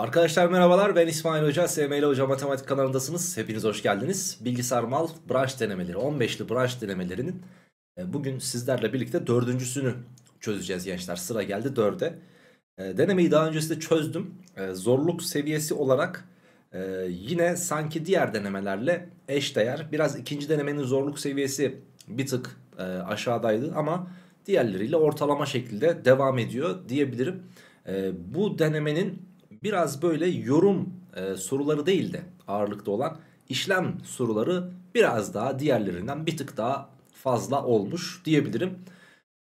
Arkadaşlar merhabalar ben İsmail Hoca, SML Hoca Matematik kanalındasınız. Hepiniz hoş geldiniz. Bilgisayar mal branş denemeleri, 15'li branş denemelerinin e, bugün sizlerle birlikte dördüncüsünü çözeceğiz gençler. Sıra geldi dörde. E, denemeyi daha öncesinde çözdüm. E, zorluk seviyesi olarak yine sanki diğer denemelerle eş değer. Biraz ikinci denemenin zorluk seviyesi bir tık aşağıdaydı ama diğerleriyle ortalama şekilde devam ediyor diyebilirim. Bu denemenin biraz böyle yorum e, soruları değil de ağırlıkta olan işlem soruları biraz daha diğerlerinden bir tık daha fazla olmuş diyebilirim.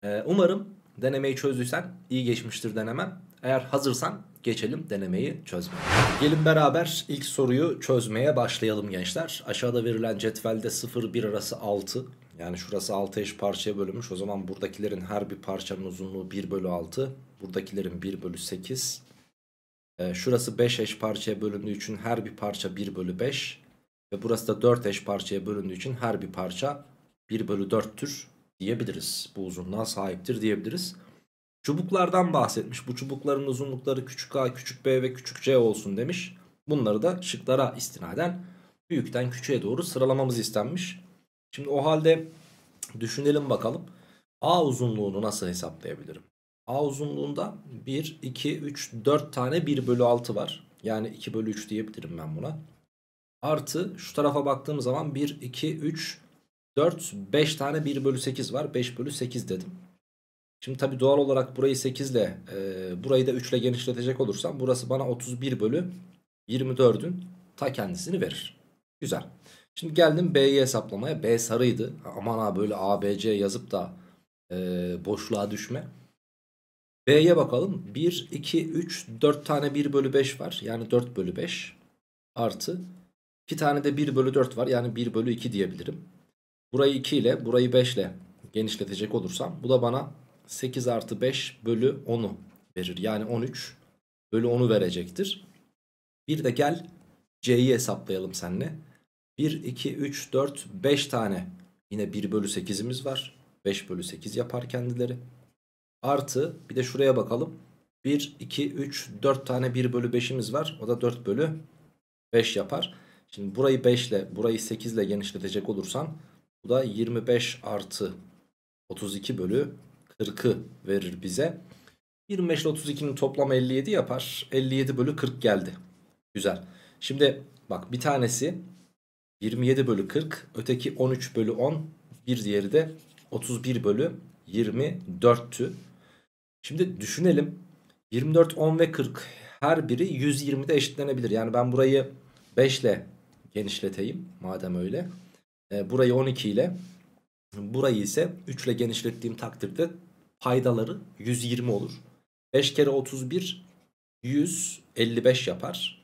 E, umarım denemeyi çözdüysen iyi geçmiştir denemem. Eğer hazırsan geçelim denemeyi çözmeye. Gelin beraber ilk soruyu çözmeye başlayalım gençler. Aşağıda verilen cetvelde 0-1 arası 6. Yani şurası 6 eş parçaya bölünmüş. O zaman buradakilerin her bir parçanın uzunluğu 1 bölü 6. Buradakilerin 1 bölü 8. Ee, şurası 5 eş parçaya bölündüğü için her bir parça 1 bölü 5. Ve burası da 4 eş parçaya bölündüğü için her bir parça 1 bölü 4'tür diyebiliriz. Bu uzunluğa sahiptir diyebiliriz. Çubuklardan bahsetmiş. Bu çubukların uzunlukları küçük a, küçük b ve küçük c olsun demiş. Bunları da şıklara istinaden büyükten küçüğe doğru sıralamamız istenmiş. Şimdi o halde düşünelim bakalım. A uzunluğunu nasıl hesaplayabilirim? A uzunluğunda 1, 2, 3, 4 tane 1 bölü 6 var. Yani 2 bölü 3 diyebilirim ben buna. Artı şu tarafa baktığım zaman 1, 2, 3, 4, 5 tane 1 bölü 8 var. 5 bölü 8 dedim. Şimdi tabi doğal olarak burayı 8 ile e, burayı da 3 ile genişletecek olursam burası bana 31 bölü 24'ün ta kendisini verir. Güzel. Şimdi geldim B'yi hesaplamaya. B sarıydı. Aman ha böyle A, B, C yazıp da e, boşluğa düşme. B'ye bakalım. 1, 2, 3, 4 tane 1 bölü 5 var. Yani 4 bölü 5 artı 2 tane de 1 bölü 4 var. Yani 1 bölü 2 diyebilirim. Burayı 2 ile burayı 5 ile genişletecek olursam bu da bana 8 artı 5 bölü 10'u verir. Yani 13 bölü 10'u verecektir. Bir de gel C'yi hesaplayalım seninle. 1, 2, 3, 4, 5 tane yine 1 bölü 8'imiz var. 5 bölü 8 yapar kendileri. Artı bir de şuraya bakalım. 1, 2, 3, 4 tane 1 bölü 5'imiz var. O da 4 bölü 5 yapar. Şimdi burayı 5 ile burayı 8 ile genişletecek olursan bu da 25 artı 32 bölü 40'ı verir bize. 25 ile 32'nin toplamı 57 yapar. 57 bölü 40 geldi. Güzel. Şimdi bak bir tanesi 27 bölü 40. Öteki 13 bölü 10. Bir diğeri de 31 bölü 24'tü. Şimdi düşünelim 24, 10 ve 40 her biri 120'de eşitlenebilir. Yani ben burayı 5 ile genişleteyim madem öyle. E, burayı 12 ile burayı ise 3 ile genişlettiğim takdirde paydaları 120 olur. 5 kere 31 155 yapar.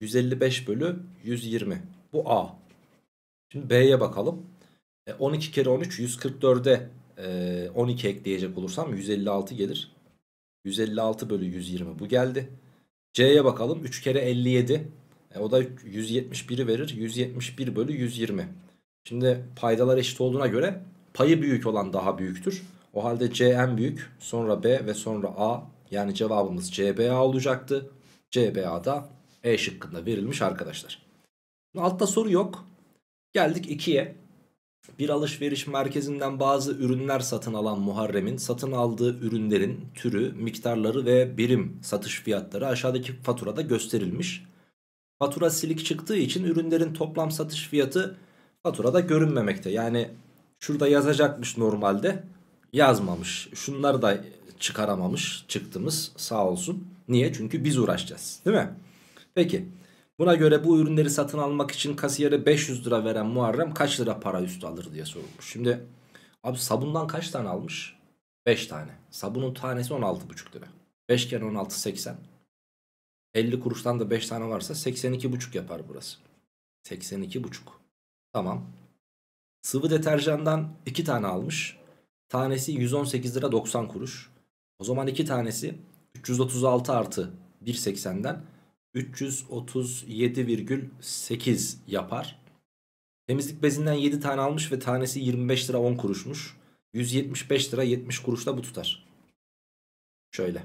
155 bölü 120. Bu A. Şimdi B'ye bakalım. 12 ee, kere 13 144'e 12 ee, ekleyecek olursam 156 gelir. 156 bölü 120 bu geldi. C'ye bakalım 3 kere 57. E, o da 171'i verir. 171 bölü 120. Şimdi paydalar eşit olduğuna göre payı büyük olan daha büyüktür. O halde C en büyük sonra B ve sonra A yani cevabımız CBA olacaktı. CBA da E şıkkında verilmiş arkadaşlar. Altta soru yok. Geldik 2'ye bir alışveriş merkezinden bazı ürünler satın alan Muharrem'in satın aldığı ürünlerin türü, miktarları ve birim satış fiyatları aşağıdaki faturada gösterilmiş. Fatura silik çıktığı için ürünlerin toplam satış fiyatı faturada görünmemekte. Yani şurada yazacakmış normalde yazmamış. Şunları da çıkaramamış çıktığımız sağ olsun. Niye? Çünkü biz uğraşacağız değil mi? Peki Buna göre bu ürünleri satın almak için kasiyere 500 lira veren Muharrem kaç lira para üstü alır diye sorulmuş. Şimdi abi sabundan kaç tane almış? 5 tane. Sabunun tanesi 16,5 lira. 5 kere 16 80. 50 kuruştan da 5 tane varsa 82,5 yapar burası. 82,5. Tamam. Sıvı deterjandan 2 tane almış. Tanesi 118 lira 90 kuruş. O zaman 2 tanesi 336 artı 1.80'den 337,8 yapar. Temizlik bezinden 7 tane almış ve tanesi 25 lira 10 kuruşmuş. 175 lira 70 kuruş da bu tutar. Şöyle.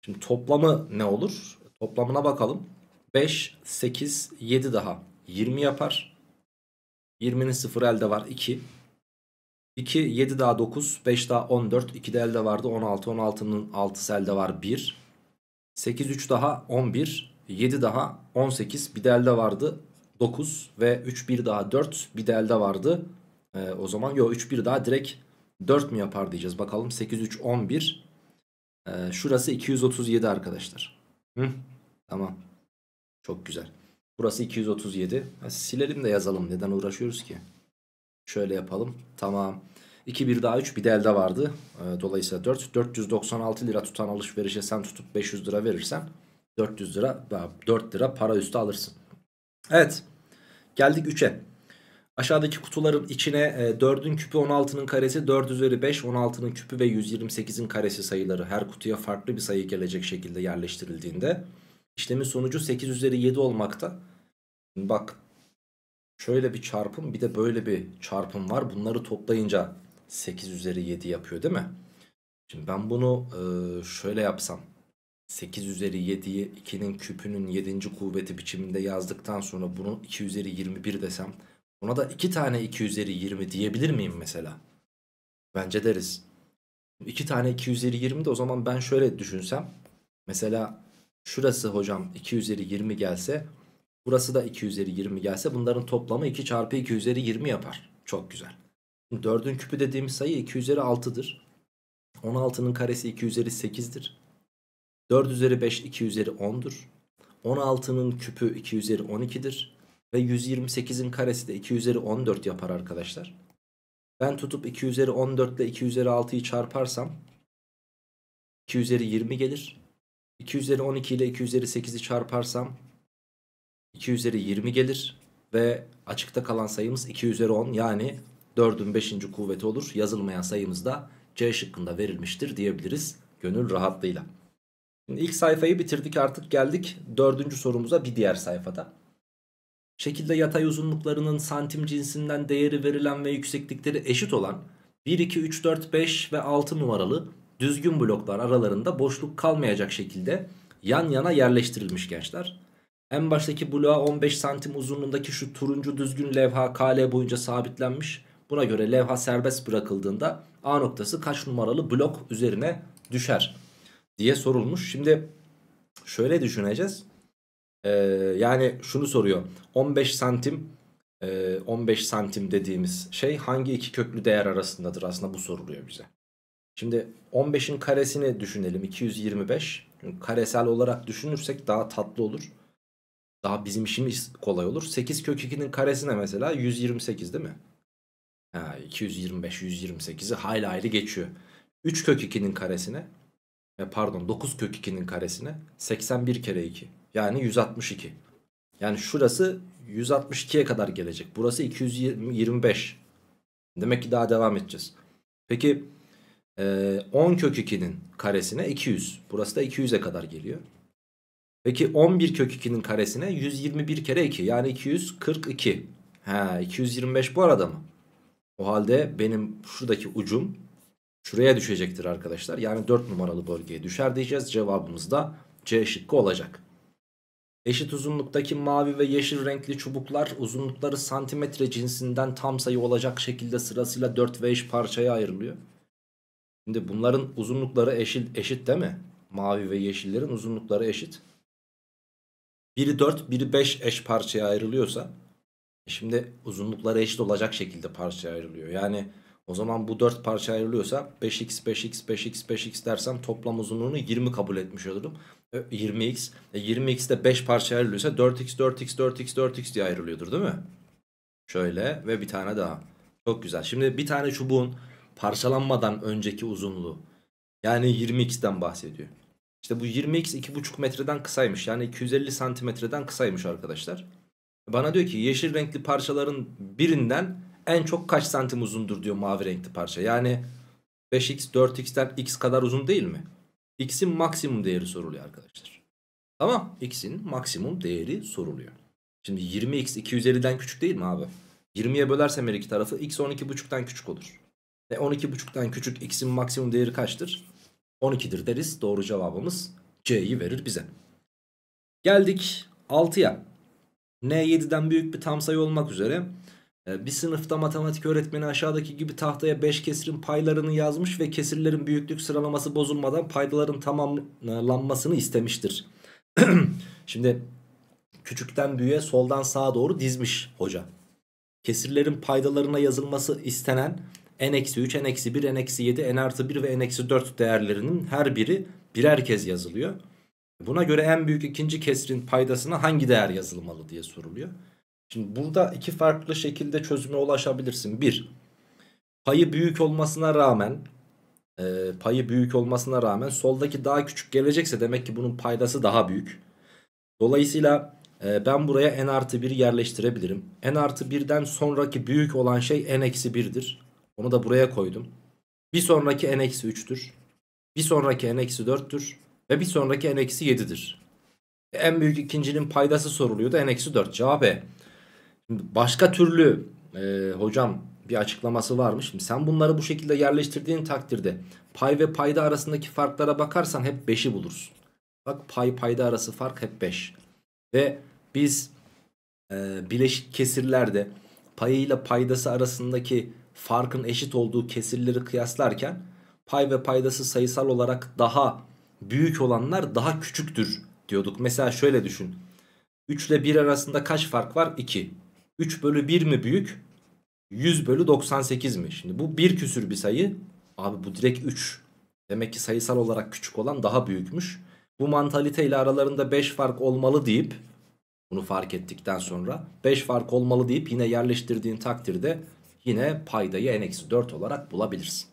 Şimdi toplamı ne olur? Toplamına bakalım. 5, 8, 7 daha 20 yapar. 20'nin 0 elde var 2. 2, 7 daha 9, 5 daha 14, 2 de elde vardı 16, 16'nın 6'sı elde var 1. 8, 3 daha 11, 7 daha 18 bir de vardı 9 ve ee, 3 1 daha 4 bir de vardı. E, o zaman yo 3 1 daha direkt 4 mü yapar diyeceğiz. Bakalım 8 3 11. E, şurası 237 arkadaşlar. Hı, tamam. Çok güzel. Burası 237. Ha, silelim de yazalım. Neden uğraşıyoruz ki? Şöyle yapalım. Tamam. 2 1 daha 3 bir de elde vardı. E, dolayısıyla 4. 496 lira tutan alışverişe sen tutup 500 lira verirsen 400 lira 4 lira para üstü alırsın. Evet geldik 3'e. Aşağıdaki kutuların içine 4'ün e, küpü 16'nın karesi 4 üzeri 5 16'nın küpü ve 128'in karesi sayıları her kutuya farklı bir sayı gelecek şekilde yerleştirildiğinde işlemin sonucu 8 üzeri 7 olmakta. bak şöyle bir çarpım bir de böyle bir çarpım var bunları toplayınca 8 üzeri 7 yapıyor değil mi? Şimdi ben bunu e, şöyle yapsam 8 üzeri 7'yi 2'nin küpünün 7. kuvveti biçiminde yazdıktan sonra bunu 2 üzeri 21 desem buna da 2 tane 2 üzeri 20 diyebilir miyim mesela? Bence deriz. 2 tane 2 üzeri 20 de o zaman ben şöyle düşünsem mesela şurası hocam 2 üzeri 20 gelse burası da 2 üzeri 20 gelse bunların toplamı 2 çarpı 2 üzeri 20 yapar. Çok güzel. 4'ün küpü dediğimiz sayı 2 üzeri 6'dır. 16'nın karesi 2 üzeri 8'dir. 4 üzeri 5 2 üzeri 10'dur. 16'nın küpü 2 üzeri 12'dir. Ve 128'in karesi de 2 üzeri 14 yapar arkadaşlar. Ben tutup 2 üzeri 14 ile 2 üzeri 6'yı çarparsam 2 üzeri 20 gelir. 2 üzeri 12 ile 2 üzeri 8'i çarparsam 2 üzeri 20 gelir. Ve açıkta kalan sayımız 2 üzeri 10 yani 4'ün 5. kuvveti olur. Yazılmayan sayımız da C şıkkında verilmiştir diyebiliriz gönül rahatlığıyla. İlk sayfayı bitirdik artık geldik dördüncü sorumuza bir diğer sayfada. Şekilde yatay uzunluklarının santim cinsinden değeri verilen ve yükseklikleri eşit olan 1, 2, 3, 4, 5 ve 6 numaralı düzgün bloklar aralarında boşluk kalmayacak şekilde yan yana yerleştirilmiş gençler. En baştaki bloğa 15 santim uzunluğundaki şu turuncu düzgün levha KL boyunca sabitlenmiş. Buna göre levha serbest bırakıldığında A noktası kaç numaralı blok üzerine düşer? diye sorulmuş. Şimdi şöyle düşüneceğiz. Ee, yani şunu soruyor. 15 santim e, 15 santim dediğimiz şey hangi iki köklü değer arasındadır? Aslında bu soruluyor bize. Şimdi 15'in karesini düşünelim. 225. Çünkü karesel olarak düşünürsek daha tatlı olur. Daha bizim işimiz kolay olur. 8 kök 2'nin karesine mesela 128 değil mi? Ha, 225, 128'i hayli hayli geçiyor. 3 kök 2'nin karesine e, pardon 9 kök 2'nin karesine 81 kere 2 yani 162. Yani şurası 162'ye kadar gelecek. Burası 225. Demek ki daha devam edeceğiz. Peki 10 e, kök 2'nin karesine 200. Burası da 200'e kadar geliyor. Peki 11 kök 2'nin karesine 121 kere 2 yani 242. Ha 225 bu arada mı? O halde benim şuradaki ucum şuraya düşecektir arkadaşlar. Yani 4 numaralı bölgeye düşer diyeceğiz. Cevabımız da C şıkkı olacak. Eşit uzunluktaki mavi ve yeşil renkli çubuklar uzunlukları santimetre cinsinden tam sayı olacak şekilde sırasıyla 4 ve eş parçaya ayrılıyor. Şimdi bunların uzunlukları eşit, eşit değil mi? Mavi ve yeşillerin uzunlukları eşit. Biri 4, biri 5 eş parçaya ayrılıyorsa şimdi uzunlukları eşit olacak şekilde parçaya ayrılıyor. Yani o zaman bu 4 parça ayrılıyorsa 5x 5x 5x 5x dersem toplam uzunluğunu 20 kabul etmiş olurum. 20x. E 20x'de e, 5 parça ayrılıyorsa 4x 4x 4x 4x diye ayrılıyordur değil mi? Şöyle ve bir tane daha. Çok güzel. Şimdi bir tane çubuğun parçalanmadan önceki uzunluğu. Yani 20x'den bahsediyor. İşte bu 20x 2,5 metreden kısaymış. Yani 250 santimetreden kısaymış arkadaşlar. Bana diyor ki yeşil renkli parçaların birinden en çok kaç santim uzundur diyor mavi renkli parça. Yani 5x 4x'ten x kadar uzun değil mi? X'in maksimum değeri soruluyor arkadaşlar. Tamam x'in maksimum değeri soruluyor. Şimdi 20x 250'den küçük değil mi abi? 20'ye bölersem her iki tarafı x 12.5'tan küçük olur. Ve 12.5'tan küçük x'in maksimum değeri kaçtır? 12'dir deriz. Doğru cevabımız C'yi verir bize. Geldik 6'ya. N 7'den büyük bir tam sayı olmak üzere ee, bir sınıfta matematik öğretmeni aşağıdaki gibi tahtaya 5 kesirin paylarını yazmış ve kesirlerin büyüklük sıralaması bozulmadan paydaların tamamlanmasını istemiştir. Şimdi küçükten büyüğe soldan sağa doğru dizmiş hoca. Kesirlerin paydalarına yazılması istenen n-3, n-1, n-7, n-1 ve n-4 değerlerinin her biri birer kez yazılıyor. Buna göre en büyük ikinci kesrin paydasına hangi değer yazılmalı diye soruluyor. Şimdi burada iki farklı şekilde çözüme ulaşabilirsin. Bir, payı büyük olmasına rağmen e, payı büyük olmasına rağmen soldaki daha küçük gelecekse demek ki bunun paydası daha büyük. Dolayısıyla e, ben buraya n artı 1 yerleştirebilirim. n artı 1'den sonraki büyük olan şey n eksi 1'dir. Onu da buraya koydum. Bir sonraki n eksi 3'tür. Bir sonraki n eksi 4'tür. Ve bir sonraki n eksi 7'dir. E, en büyük ikincinin paydası soruluyor da n eksi 4 cevap E. Şimdi başka türlü e, hocam bir açıklaması varmış. Şimdi sen bunları bu şekilde yerleştirdiğin takdirde pay ve payda arasındaki farklara bakarsan hep 5'i bulursun. Bak pay payda arası fark hep 5. Ve biz e, bileşik kesirlerde payıyla paydası arasındaki farkın eşit olduğu kesirleri kıyaslarken pay ve paydası sayısal olarak daha büyük olanlar daha küçüktür diyorduk. Mesela şöyle düşün. 3 ile 1 arasında kaç fark var? 2. 3 bölü 1 mi büyük? 100 bölü 98 mi? Şimdi bu bir küsür bir sayı. Abi bu direkt 3. Demek ki sayısal olarak küçük olan daha büyükmüş. Bu mantaliteyle aralarında 5 fark olmalı deyip bunu fark ettikten sonra 5 fark olmalı deyip yine yerleştirdiğin takdirde yine paydayı n-4 olarak bulabilirsin.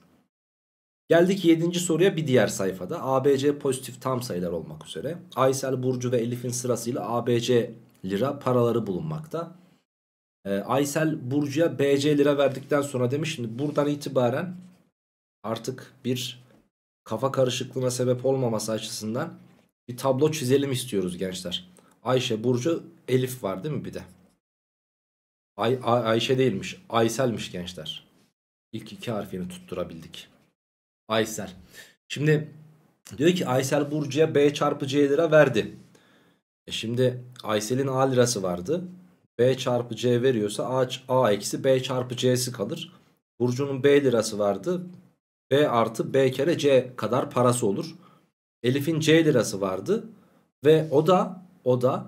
Geldik 7. soruya bir diğer sayfada. ABC pozitif tam sayılar olmak üzere. Aysel, Burcu ve Elif'in sırasıyla ABC lira paraları bulunmakta. E, Aysel Burcu'ya BC lira verdikten sonra demiş. Şimdi buradan itibaren artık bir kafa karışıklığına sebep olmaması açısından bir tablo çizelim istiyoruz gençler. Ayşe Burcu Elif var değil mi bir de? Ay, Ay Ayşe değilmiş. Aysel'miş gençler. İlk iki harfini tutturabildik. Aysel. Şimdi diyor ki Aysel Burcu'ya B çarpı C lira verdi. E şimdi Aysel'in A lirası vardı. B çarpı C veriyorsa A, A eksi B çarpı C'si kalır. Burcu'nun B lirası vardı. B artı B kere C kadar parası olur. Elif'in C lirası vardı. Ve o da o da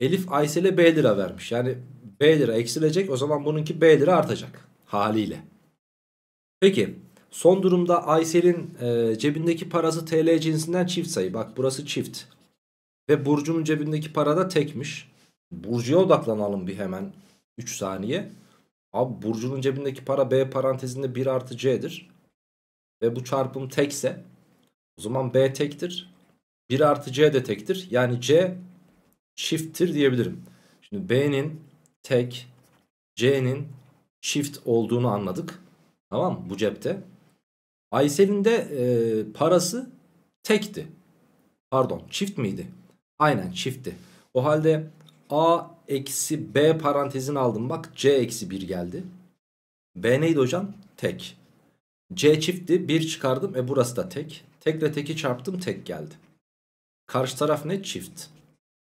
Elif Aysel'e B lira vermiş. Yani B lira eksilecek o zaman bununki B lira artacak haliyle. Peki son durumda Aysel'in e, cebindeki parası TL cinsinden çift sayı. Bak burası çift. Ve Burcu'nun cebindeki para da tekmiş. Burcu'ya odaklanalım bir hemen 3 saniye. Abi Burcu'nun cebindeki para B parantezinde 1 artı C'dir. Ve bu çarpım tekse o zaman B tektir. 1 artı C de tektir. Yani C çifttir diyebilirim. Şimdi B'nin tek C'nin çift olduğunu anladık. Tamam mı? Bu cepte. Aysel'in de e, parası tekti. Pardon çift miydi? Aynen çiftti. O halde A eksi B parantezini aldım. Bak C eksi 1 geldi. B neydi hocam? Tek. C çiftti 1 çıkardım. E burası da tek. Tekle teki çarptım tek geldi. Karşı taraf ne? Çift.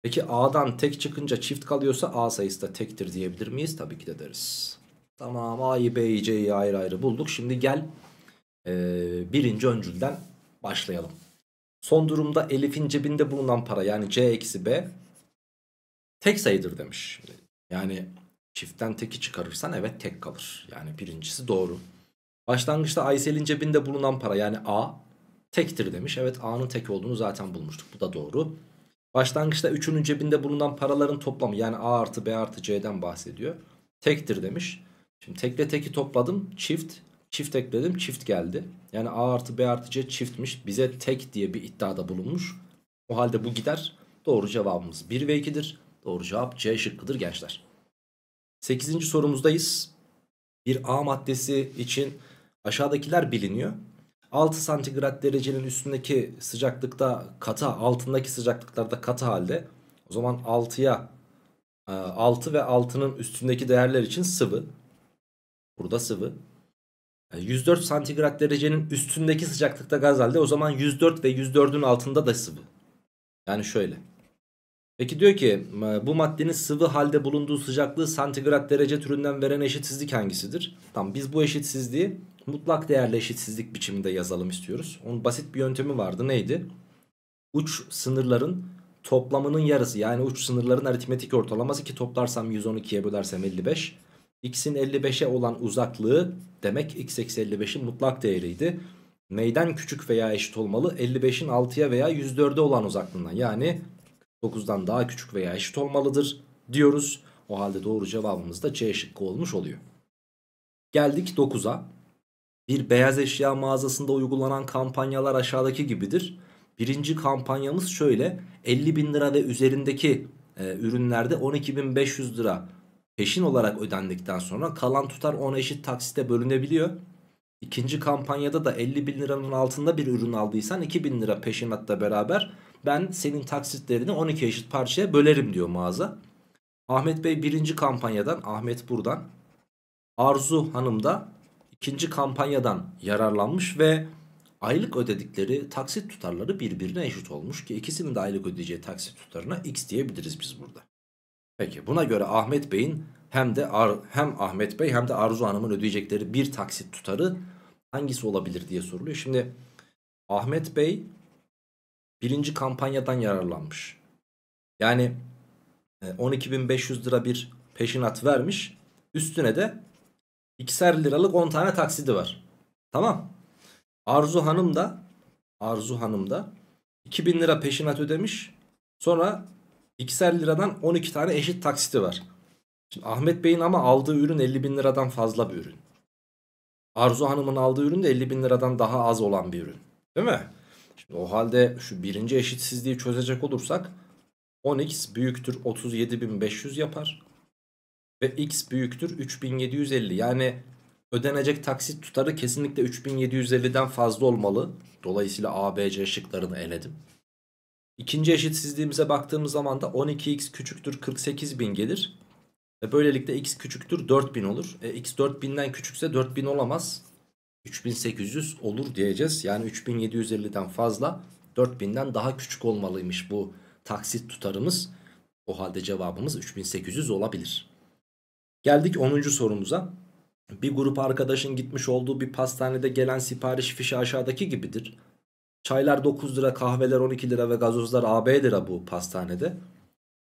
Peki A'dan tek çıkınca çift kalıyorsa A sayısı da tektir diyebilir miyiz? Tabii ki de deriz. Tamam A'yı B'yi C'yi ayrı ayrı bulduk. Şimdi gel e, birinci öncülden başlayalım. Son durumda Elif'in cebinde bulunan para yani C eksi B tek sayıdır demiş. Yani çiftten teki çıkarırsan evet tek kalır. Yani birincisi doğru. Başlangıçta Aysel'in cebinde bulunan para yani A tektir demiş. Evet A'nın tek olduğunu zaten bulmuştuk. Bu da doğru. Başlangıçta üçünün cebinde bulunan paraların toplamı yani A artı B artı C'den bahsediyor. Tektir demiş. Şimdi tekle teki topladım çift. Çift ekledim çift geldi. Yani A artı B artı C çiftmiş. Bize tek diye bir iddiada bulunmuş. O halde bu gider. Doğru cevabımız 1 ve 2'dir. Doğru cevap C şıkkıdır gençler. 8. sorumuzdayız. Bir A maddesi için aşağıdakiler biliniyor. 6 santigrat derecenin üstündeki sıcaklıkta katı, altındaki sıcaklıklarda katı halde. O zaman 6'ya 6 e, ve 6'nın üstündeki değerler için sıvı. Burada sıvı. 104 e, santigrat derecenin üstündeki sıcaklıkta gaz halde. O zaman 104 ve 104'ün altında da sıvı. Yani şöyle. Peki diyor ki bu maddenin sıvı halde bulunduğu sıcaklığı santigrat derece türünden veren eşitsizlik hangisidir? Tamam biz bu eşitsizliği mutlak değerli eşitsizlik biçiminde yazalım istiyoruz. Onun basit bir yöntemi vardı neydi? Uç sınırların toplamının yarısı yani uç sınırların aritmetik ortalaması ki toplarsam 112'ye bölersem 55. X'in 55'e olan uzaklığı demek x eksi 55'in mutlak değeriydi. Neyden küçük veya eşit olmalı? 55'in 6'ya veya 104'e olan uzaklığından yani 9'dan daha küçük veya eşit olmalıdır diyoruz. O halde doğru cevabımız da C şıkkı olmuş oluyor. Geldik 9'a. Bir beyaz eşya mağazasında uygulanan kampanyalar aşağıdaki gibidir. Birinci kampanyamız şöyle 50 bin lira ve üzerindeki e, ürünlerde 12.500 lira peşin olarak ödendikten sonra kalan tutar 10 eşit taksite bölünebiliyor. İkinci kampanyada da 50 bin liranın altında bir ürün aldıysan 2000 lira peşinatla beraber ben senin taksitlerini 12 eşit parçaya bölerim diyor mağaza. Ahmet Bey birinci kampanyadan Ahmet buradan Arzu Hanım da ikinci kampanyadan yararlanmış ve aylık ödedikleri taksit tutarları birbirine eşit olmuş ki ikisinin de aylık ödeyeceği taksit tutarına x diyebiliriz biz burada. Peki buna göre Ahmet Bey'in hem de Ar hem Ahmet Bey hem de Arzu Hanım'ın ödeyecekleri bir taksit tutarı hangisi olabilir diye soruluyor. Şimdi Ahmet Bey birinci kampanyadan yararlanmış. Yani 12.500 e, lira bir peşinat vermiş. Üstüne de ikişer liralık 10 tane taksidi var. Tamam. Arzu Hanım da Arzu Hanım da 2000 lira peşinat ödemiş. Sonra ikişer liradan 12 tane eşit taksiti var. Şimdi Ahmet Bey'in ama aldığı ürün 50 bin liradan fazla bir ürün. Arzu Hanım'ın aldığı ürün de 50 bin liradan daha az olan bir ürün. Değil mi? Şimdi o halde şu birinci eşitsizliği çözecek olursak 10x büyüktür 37.500 yapar. Ve x büyüktür 3750. Yani ödenecek taksit tutarı kesinlikle 3750'den fazla olmalı. Dolayısıyla ABC şıklarını eledim. İkinci eşitsizliğimize baktığımız zaman da 12x küçüktür 48.000 gelir. Ve böylelikle x küçüktür 4000 olur. E, x 4000'den küçükse 4000 olamaz. 3800 olur diyeceğiz. Yani 3750'den fazla 4000'den daha küçük olmalıymış bu taksit tutarımız. O halde cevabımız 3800 olabilir. Geldik 10. sorumuza. Bir grup arkadaşın gitmiş olduğu bir pastanede gelen sipariş fişi aşağıdaki gibidir. Çaylar 9 lira, kahveler 12 lira ve gazozlar AB lira bu pastanede.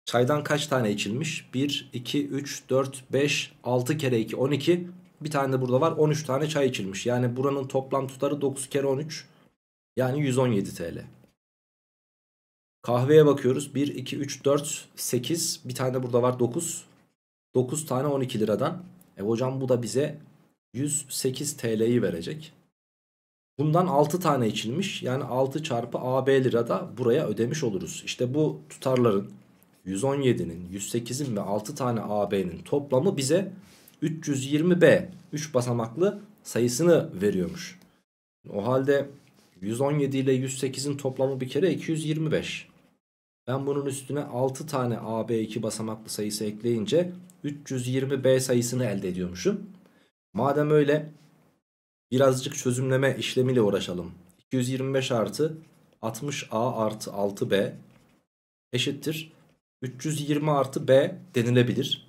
Çaydan kaç tane içilmiş? 1, 2, 3, 4, 5, 6 kere 2, 12. Bir tane de burada var. 13 tane çay içilmiş. Yani buranın toplam tutarı 9 kere 13. Yani 117 TL. Kahveye bakıyoruz. 1, 2, 3, 4, 8. Bir tane de burada var 9. 9 tane 12 liradan. E hocam bu da bize 108 TL'yi verecek. Bundan 6 tane içilmiş. Yani 6 çarpı AB lirada buraya ödemiş oluruz. İşte bu tutarların 117'nin, 108'in ve 6 tane AB'nin toplamı bize 320B 3 basamaklı sayısını veriyormuş. O halde 117 ile 108'in toplamı bir kere 225. Ben bunun üstüne 6 tane AB2 basamaklı sayısı ekleyince 320B sayısını elde ediyormuşum. Madem öyle birazcık çözümleme işlemiyle uğraşalım. 225 artı 60A artı 6B eşittir. 320 artı B denilebilir.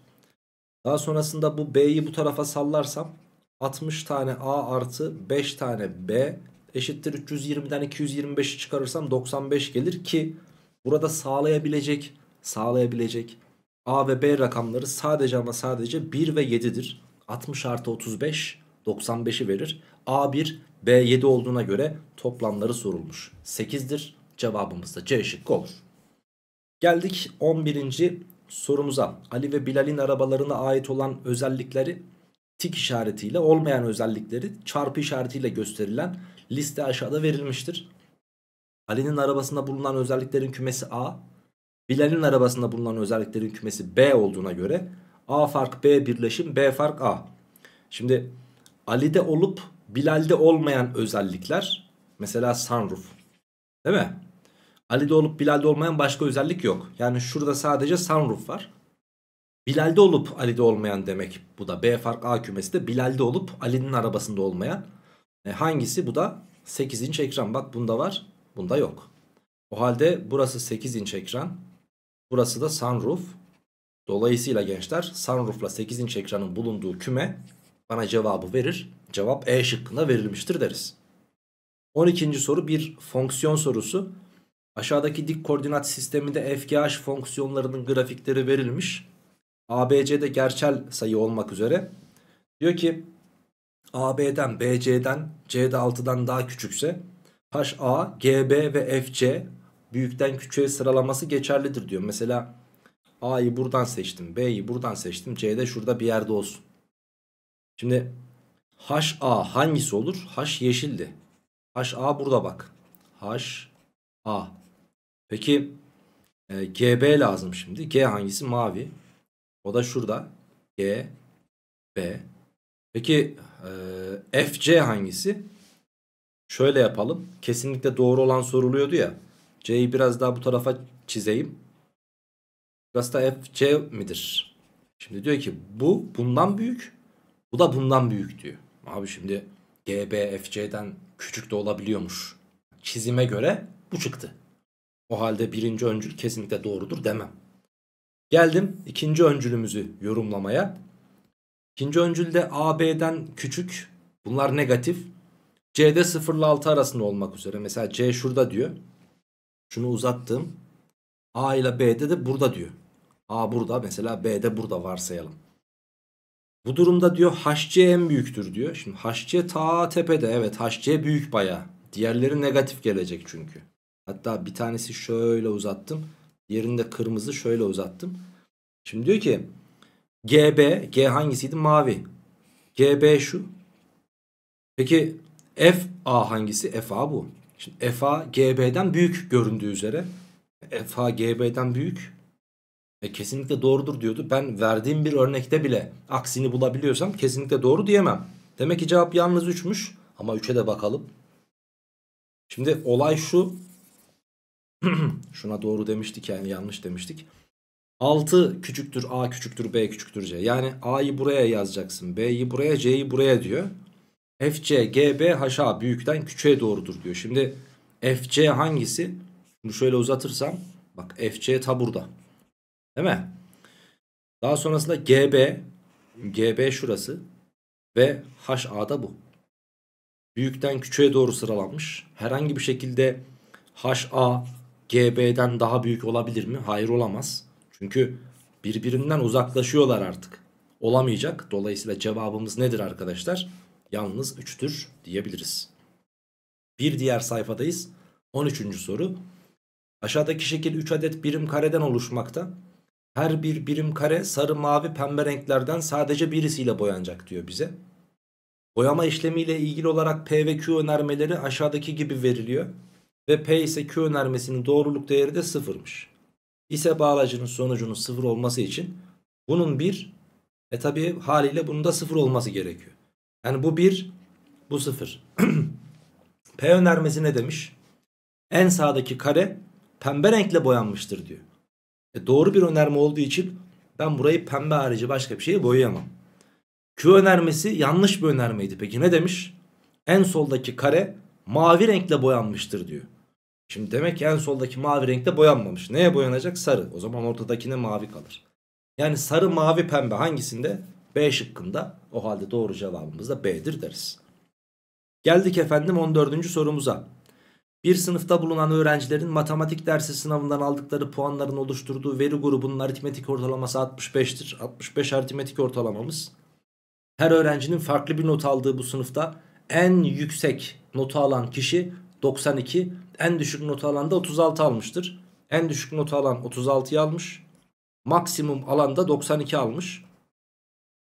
Daha sonrasında bu B'yi bu tarafa sallarsam 60 tane A artı 5 tane B eşittir 320'den 225'i çıkarırsam 95 gelir ki burada sağlayabilecek sağlayabilecek A ve B rakamları sadece ama sadece 1 ve 7'dir. 60 artı 35 95'i verir. A1 B7 olduğuna göre toplamları sorulmuş. 8'dir. Cevabımız da C şıkkı olur. Geldik 11 sorumuza Ali ve Bilal'in arabalarına ait olan özellikleri tik işaretiyle olmayan özellikleri çarpı işaretiyle gösterilen liste aşağıda verilmiştir. Ali'nin arabasında bulunan özelliklerin kümesi A, Bilal'in arabasında bulunan özelliklerin kümesi B olduğuna göre A fark B birleşim B fark A. Şimdi Ali'de olup Bilal'de olmayan özellikler mesela sunroof değil mi? Ali'de olup Bilal'de olmayan başka özellik yok. Yani şurada sadece sunroof var. Bilal'de olup Ali'de olmayan demek. Bu da B fark A kümesi de Bilal'de olup Ali'nin arabasında olmayan. E, hangisi? Bu da 8 inç ekran. Bak bunda var, bunda yok. O halde burası 8 inç ekran. Burası da sunroof. Dolayısıyla gençler sunroof'la 8 inç ekranın bulunduğu küme bana cevabı verir. Cevap E şıkkında verilmiştir deriz. 12. soru bir fonksiyon sorusu. Aşağıdaki dik koordinat sisteminde FGH fonksiyonlarının grafikleri verilmiş. ABC'de gerçel sayı olmak üzere. Diyor ki AB'den BC'den C'de 6'dan daha küçükse HA, GB ve FC büyükten küçüğe sıralaması geçerlidir diyor. Mesela A'yı buradan seçtim, B'yi buradan seçtim, C'de şurada bir yerde olsun. Şimdi HA hangisi olur? H yeşildi. HA burada bak. H A Peki e, GB lazım şimdi. G hangisi? Mavi. O da şurada. G, B. Peki e, FC hangisi? Şöyle yapalım. Kesinlikle doğru olan soruluyordu ya. C'yi biraz daha bu tarafa çizeyim. Burası da FC midir? Şimdi diyor ki bu bundan büyük. Bu da bundan büyük diyor. Abi şimdi GB, FC'den küçük de olabiliyormuş. Çizime göre bu çıktı. O halde birinci öncül kesinlikle doğrudur demem. Geldim ikinci öncülümüzü yorumlamaya. İkinci öncülde A, B'den küçük. Bunlar negatif. C'de 0 ile 6 arasında olmak üzere. Mesela C şurada diyor. Şunu uzattım. A ile B'de de burada diyor. A burada mesela B'de burada varsayalım. Bu durumda diyor HC en büyüktür diyor. Şimdi HC ta tepede evet HC büyük baya. Diğerleri negatif gelecek çünkü. Hatta bir tanesi şöyle uzattım. yerinde kırmızı şöyle uzattım. Şimdi diyor ki GB, G hangisiydi? Mavi. GB şu. Peki FA hangisi? FA bu. Şimdi FA GB'den büyük göründüğü üzere. FA GB'den büyük. E, kesinlikle doğrudur diyordu. Ben verdiğim bir örnekte bile aksini bulabiliyorsam kesinlikle doğru diyemem. Demek ki cevap yalnız 3'müş. Ama 3'e de bakalım. Şimdi olay şu. Şuna doğru demiştik yani yanlış demiştik. 6 küçüktür A küçüktür B küçüktür C. Yani A'yı buraya yazacaksın. B'yi buraya C'yi buraya diyor. FC GB HA büyükten küçüğe doğrudur diyor. Şimdi FC hangisi? Bunu şöyle uzatırsam bak FC ta burada. Değil mi? Daha sonrasında GB GB şurası ve HA da bu. Büyükten küçüğe doğru sıralanmış. Herhangi bir şekilde HA GB'den daha büyük olabilir mi? Hayır olamaz. Çünkü birbirinden uzaklaşıyorlar artık. Olamayacak. Dolayısıyla cevabımız nedir arkadaşlar? Yalnız 3'tür diyebiliriz. Bir diğer sayfadayız. 13. soru. Aşağıdaki şekil 3 adet birim kareden oluşmakta. Her bir birim kare sarı, mavi, pembe renklerden sadece birisiyle boyanacak diyor bize. Boyama işlemiyle ilgili olarak P ve Q önermeleri aşağıdaki gibi veriliyor. Ve P ise Q önermesinin doğruluk değeri de sıfırmış. İse bağlacının sonucunun sıfır olması için bunun bir e tabi haliyle bunun da sıfır olması gerekiyor. Yani bu bir bu sıfır. P önermesi ne demiş? En sağdaki kare pembe renkle boyanmıştır diyor. E doğru bir önerme olduğu için ben burayı pembe harici başka bir şeye boyayamam. Q önermesi yanlış bir önermeydi. Peki ne demiş? En soldaki kare mavi renkle boyanmıştır diyor. Şimdi demek ki en soldaki mavi renkte boyanmamış. Neye boyanacak? Sarı. O zaman ortadakine mavi kalır. Yani sarı, mavi, pembe hangisinde? B şıkkında. O halde doğru cevabımız da B'dir deriz. Geldik efendim 14. sorumuza. Bir sınıfta bulunan öğrencilerin matematik dersi sınavından aldıkları puanların oluşturduğu veri grubunun aritmetik ortalaması 65'tir. 65 aritmetik ortalamamız. Her öğrencinin farklı bir not aldığı bu sınıfta en yüksek notu alan kişi 92 en düşük notu alan da 36 almıştır. En düşük notu alan 36'yı almış. Maksimum alan da 92 almış.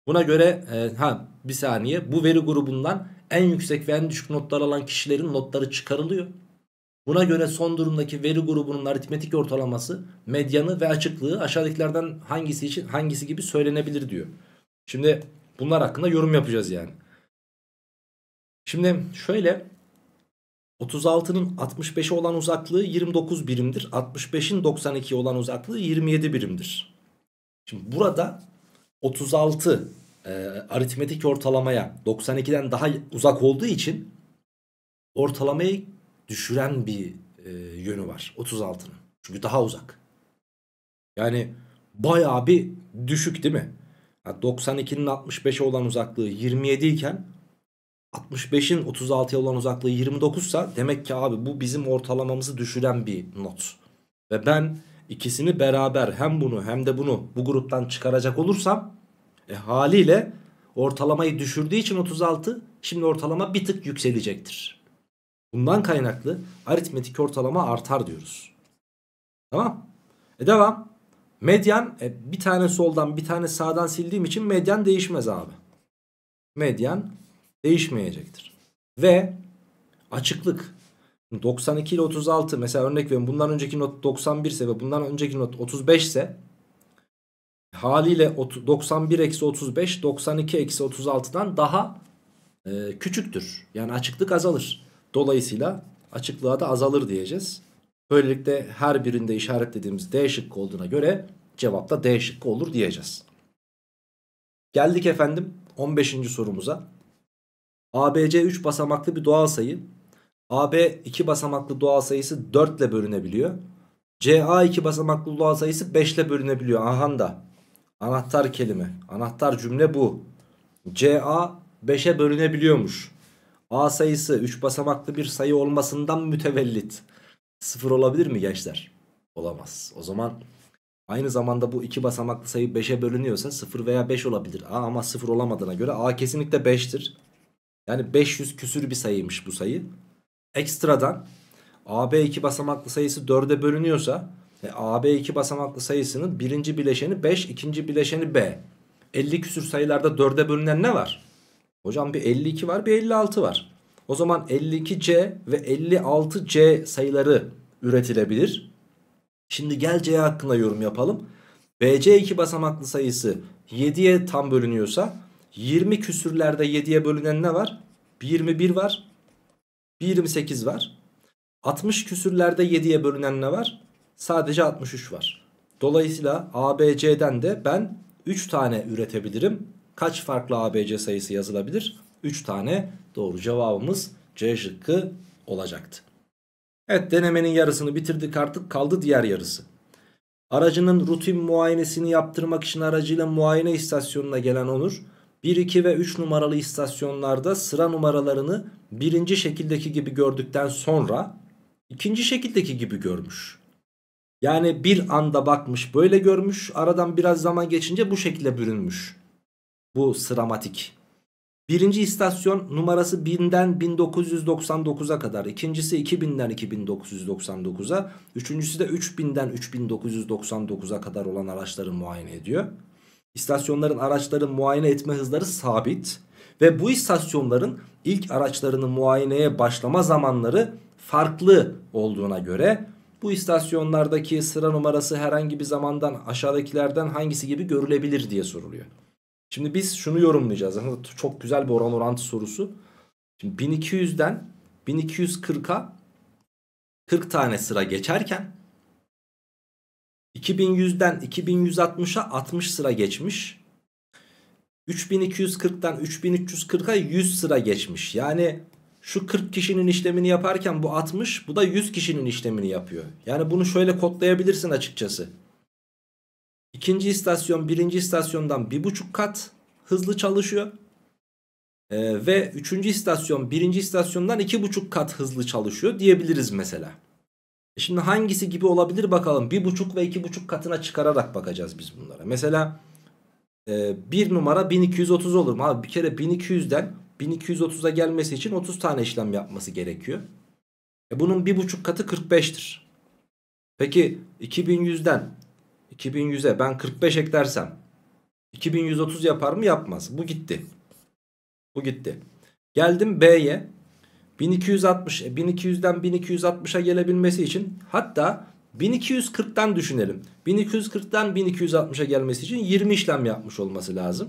Buna göre e, ha bir saniye bu veri grubundan en yüksek ve en düşük notlar alan kişilerin notları çıkarılıyor. Buna göre son durumdaki veri grubunun aritmetik ortalaması, medyanı ve açıklığı aşağıdakilerden hangisi için hangisi gibi söylenebilir diyor. Şimdi bunlar hakkında yorum yapacağız yani. Şimdi şöyle 36'nın 65'e olan uzaklığı 29 birimdir. 65'in 92'ye olan uzaklığı 27 birimdir. Şimdi burada 36 e, aritmetik ortalamaya 92'den daha uzak olduğu için ortalamayı düşüren bir e, yönü var 36'nın. Çünkü daha uzak. Yani bayağı bir düşük değil mi? 92'nin 65'e olan uzaklığı 27 iken 65'in 36'ya olan uzaklığı 29 sa demek ki abi bu bizim ortalamamızı düşüren bir not. Ve ben ikisini beraber hem bunu hem de bunu bu gruptan çıkaracak olursam e, haliyle ortalamayı düşürdüğü için 36 şimdi ortalama bir tık yükselecektir. Bundan kaynaklı aritmetik ortalama artar diyoruz. Tamam. E devam. Medyan e, bir tane soldan bir tane sağdan sildiğim için medyan değişmez abi. Medyan değişmeyecektir. Ve açıklık 92 ile 36 mesela örnek veriyorum bundan önceki not 91 ise ve bundan önceki not 35 ise haliyle 91 eksi 35 92 eksi 36'dan daha e, küçüktür. Yani açıklık azalır. Dolayısıyla açıklığa da azalır diyeceğiz. Böylelikle her birinde işaretlediğimiz D şıkkı olduğuna göre cevapta D şıkkı olur diyeceğiz. Geldik efendim 15. sorumuza. ABC 3 basamaklı bir doğal sayı. AB 2 basamaklı doğal sayısı 4 ile bölünebiliyor. CA 2 basamaklı doğal sayısı 5 ile bölünebiliyor. Aha da. Anahtar kelime. Anahtar cümle bu. CA 5'e bölünebiliyormuş. A sayısı 3 basamaklı bir sayı olmasından mütevellit. 0 olabilir mi gençler? Olamaz. O zaman aynı zamanda bu 2 basamaklı sayı 5'e bölünüyorsa 0 veya 5 olabilir. A ama 0 olamadığına göre A kesinlikle 5'tir. Yani 500 küsür bir sayıymış bu sayı. Ekstradan AB2 basamaklı sayısı 4'e bölünüyorsa e, AB2 basamaklı sayısının birinci bileşeni 5, ikinci bileşeni B. 50 küsür sayılarda 4'e bölünen ne var? Hocam bir 52 var bir 56 var. O zaman 52C ve 56C sayıları üretilebilir. Şimdi gel C hakkında yorum yapalım. BC2 basamaklı sayısı 7'ye tam bölünüyorsa 20 küsürlerde 7'ye bölünen ne var? 21 var. 28 var. 60 küsürlerde 7'ye bölünen ne var? Sadece 63 var. Dolayısıyla ABC'den de ben 3 tane üretebilirim. Kaç farklı ABC sayısı yazılabilir? 3 tane doğru cevabımız C şıkkı olacaktı. Evet denemenin yarısını bitirdik artık kaldı diğer yarısı. Aracının rutin muayenesini yaptırmak için aracıyla muayene istasyonuna gelen Onur 1, 2 ve 3 numaralı istasyonlarda sıra numaralarını birinci şekildeki gibi gördükten sonra ikinci şekildeki gibi görmüş. Yani bir anda bakmış böyle görmüş aradan biraz zaman geçince bu şekilde bürünmüş. Bu sıramatik. Birinci istasyon numarası 1000'den 1999'a kadar. ikincisi 2000'den 2999'a. Üçüncüsü de 3000'den 3999'a kadar olan araçları muayene ediyor. İstasyonların araçların muayene etme hızları sabit ve bu istasyonların ilk araçlarını muayeneye başlama zamanları farklı olduğuna göre bu istasyonlardaki sıra numarası herhangi bir zamandan aşağıdakilerden hangisi gibi görülebilir diye soruluyor. Şimdi biz şunu yorumlayacağız. Aslında çok güzel bir oran orantı sorusu. Şimdi 1200'den 1240'a 40 tane sıra geçerken 2100'den 2160'a 60 sıra geçmiş. 3240'dan 3340'a 100 sıra geçmiş. Yani şu 40 kişinin işlemini yaparken bu 60 bu da 100 kişinin işlemini yapıyor. Yani bunu şöyle kodlayabilirsin açıkçası. İkinci istasyon birinci istasyondan bir buçuk kat hızlı çalışıyor. Ee, ve üçüncü istasyon birinci istasyondan iki buçuk kat hızlı çalışıyor diyebiliriz mesela. Şimdi hangisi gibi olabilir bakalım. Bir buçuk ve iki buçuk katına çıkararak bakacağız biz bunlara. Mesela e, bir numara 1230 olur mu? Abi bir kere 1200'den 1230'a gelmesi için 30 tane işlem yapması gerekiyor. E, bunun bir buçuk katı 45'tir. Peki 2100'den 2100'e ben 45 eklersem 2130 yapar mı? Yapmaz. Bu gitti. Bu gitti. Geldim B'ye. 1260 1200'den 1260'a gelebilmesi için hatta 1240'tan düşünelim. 1240'tan 1260'a gelmesi için 20 işlem yapmış olması lazım.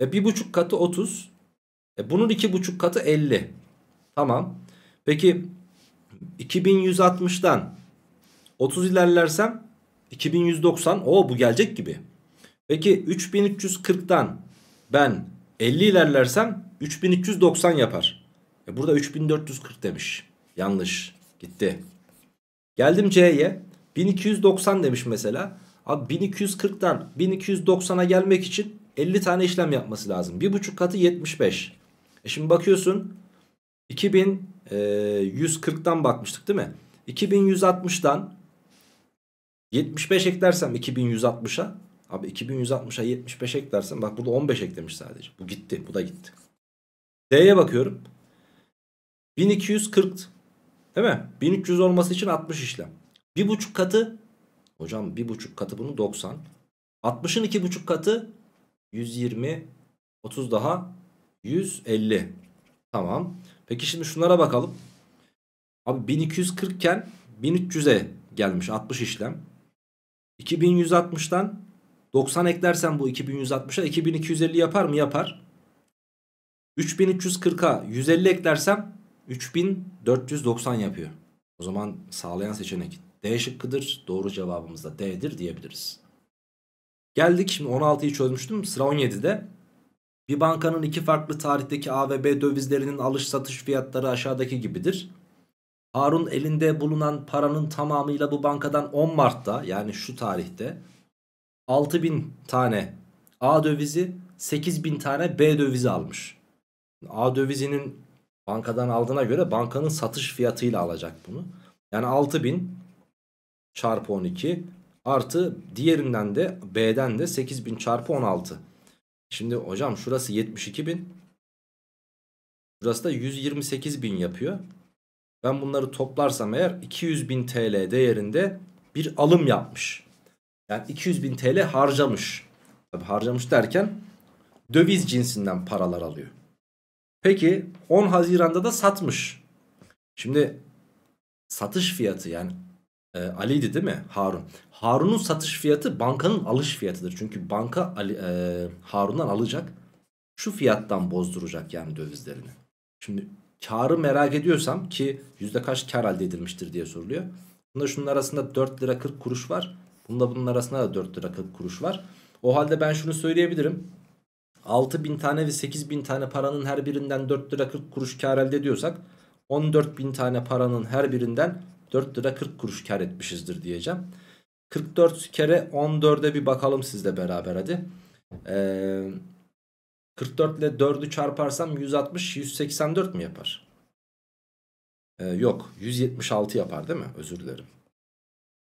E bir buçuk katı 30. E bunun iki buçuk katı 50. Tamam. Peki 2160'dan 30 ilerlersem 2190 o bu gelecek gibi. Peki 3340'tan ben 50 ilerlersem 3390 yapar. E burada 3440 demiş. Yanlış. Gitti. Geldim C'ye. 1290 demiş mesela. Abi 1240'dan 1290'a gelmek için 50 tane işlem yapması lazım. 1,5 katı 75. E şimdi bakıyorsun 2140'dan e, bakmıştık değil mi? 2160'dan 75 eklersem 2160'a abi 2160'a 75 eklersem bak burada 15 eklemiş sadece. Bu gitti. Bu da gitti. D'ye bakıyorum. 1240 değil mi? 1300 olması için 60 işlem. Bir buçuk katı hocam bir buçuk katı bunu 90. 60'ın iki buçuk katı 120 30 daha 150. Tamam. Peki şimdi şunlara bakalım. Abi 1240 iken 1300'e gelmiş 60 işlem. 2160'tan 90 eklersen bu 2160'a 2250 yapar mı? Yapar. 3340'a 150 eklersem 3490 yapıyor. O zaman sağlayan seçenek D şıkkıdır. Doğru cevabımız da D'dir diyebiliriz. Geldik şimdi 16'yı çözmüştüm. Sıra 17'de. Bir bankanın iki farklı tarihteki A ve B dövizlerinin alış satış fiyatları aşağıdaki gibidir. Harun elinde bulunan paranın tamamıyla bu bankadan 10 Mart'ta yani şu tarihte 6000 tane A dövizi 8000 tane B dövizi almış. A dövizinin Bankadan aldığına göre bankanın satış fiyatıyla alacak bunu. Yani 6000 çarpı 12 artı diğerinden de B'den de 8000 çarpı 16. Şimdi hocam şurası 72000. Burası da 128.000 yapıyor. Ben bunları toplarsam eğer 200.000 TL değerinde bir alım yapmış. Yani 200.000 TL harcamış. Tabii harcamış derken döviz cinsinden paralar alıyor. Peki 10 Haziran'da da satmış. Şimdi satış fiyatı yani e, Ali'ydi değil mi Harun? Harun'un satış fiyatı bankanın alış fiyatıdır. Çünkü banka Ali, e, Harun'dan alacak. Şu fiyattan bozduracak yani dövizlerini. Şimdi karı merak ediyorsam ki yüzde kaç kar elde edilmiştir diye soruluyor. Bunda şunun arasında 4 lira 40 kuruş var. Bunda bunun arasında da 4 lira 40 kuruş var. O halde ben şunu söyleyebilirim. 6 bin tane ve 8 bin tane paranın her birinden 4 lira 40 kuruş kar elde ediyorsak 14 bin tane paranın her birinden 4 lira 40 kuruş kar etmişizdir diyeceğim. 44 kere 14'e bir bakalım sizle beraber hadi. Ee, 44 ile 4'ü çarparsam 160 184 mi yapar? Ee, yok 176 yapar değil mi? Özür dilerim.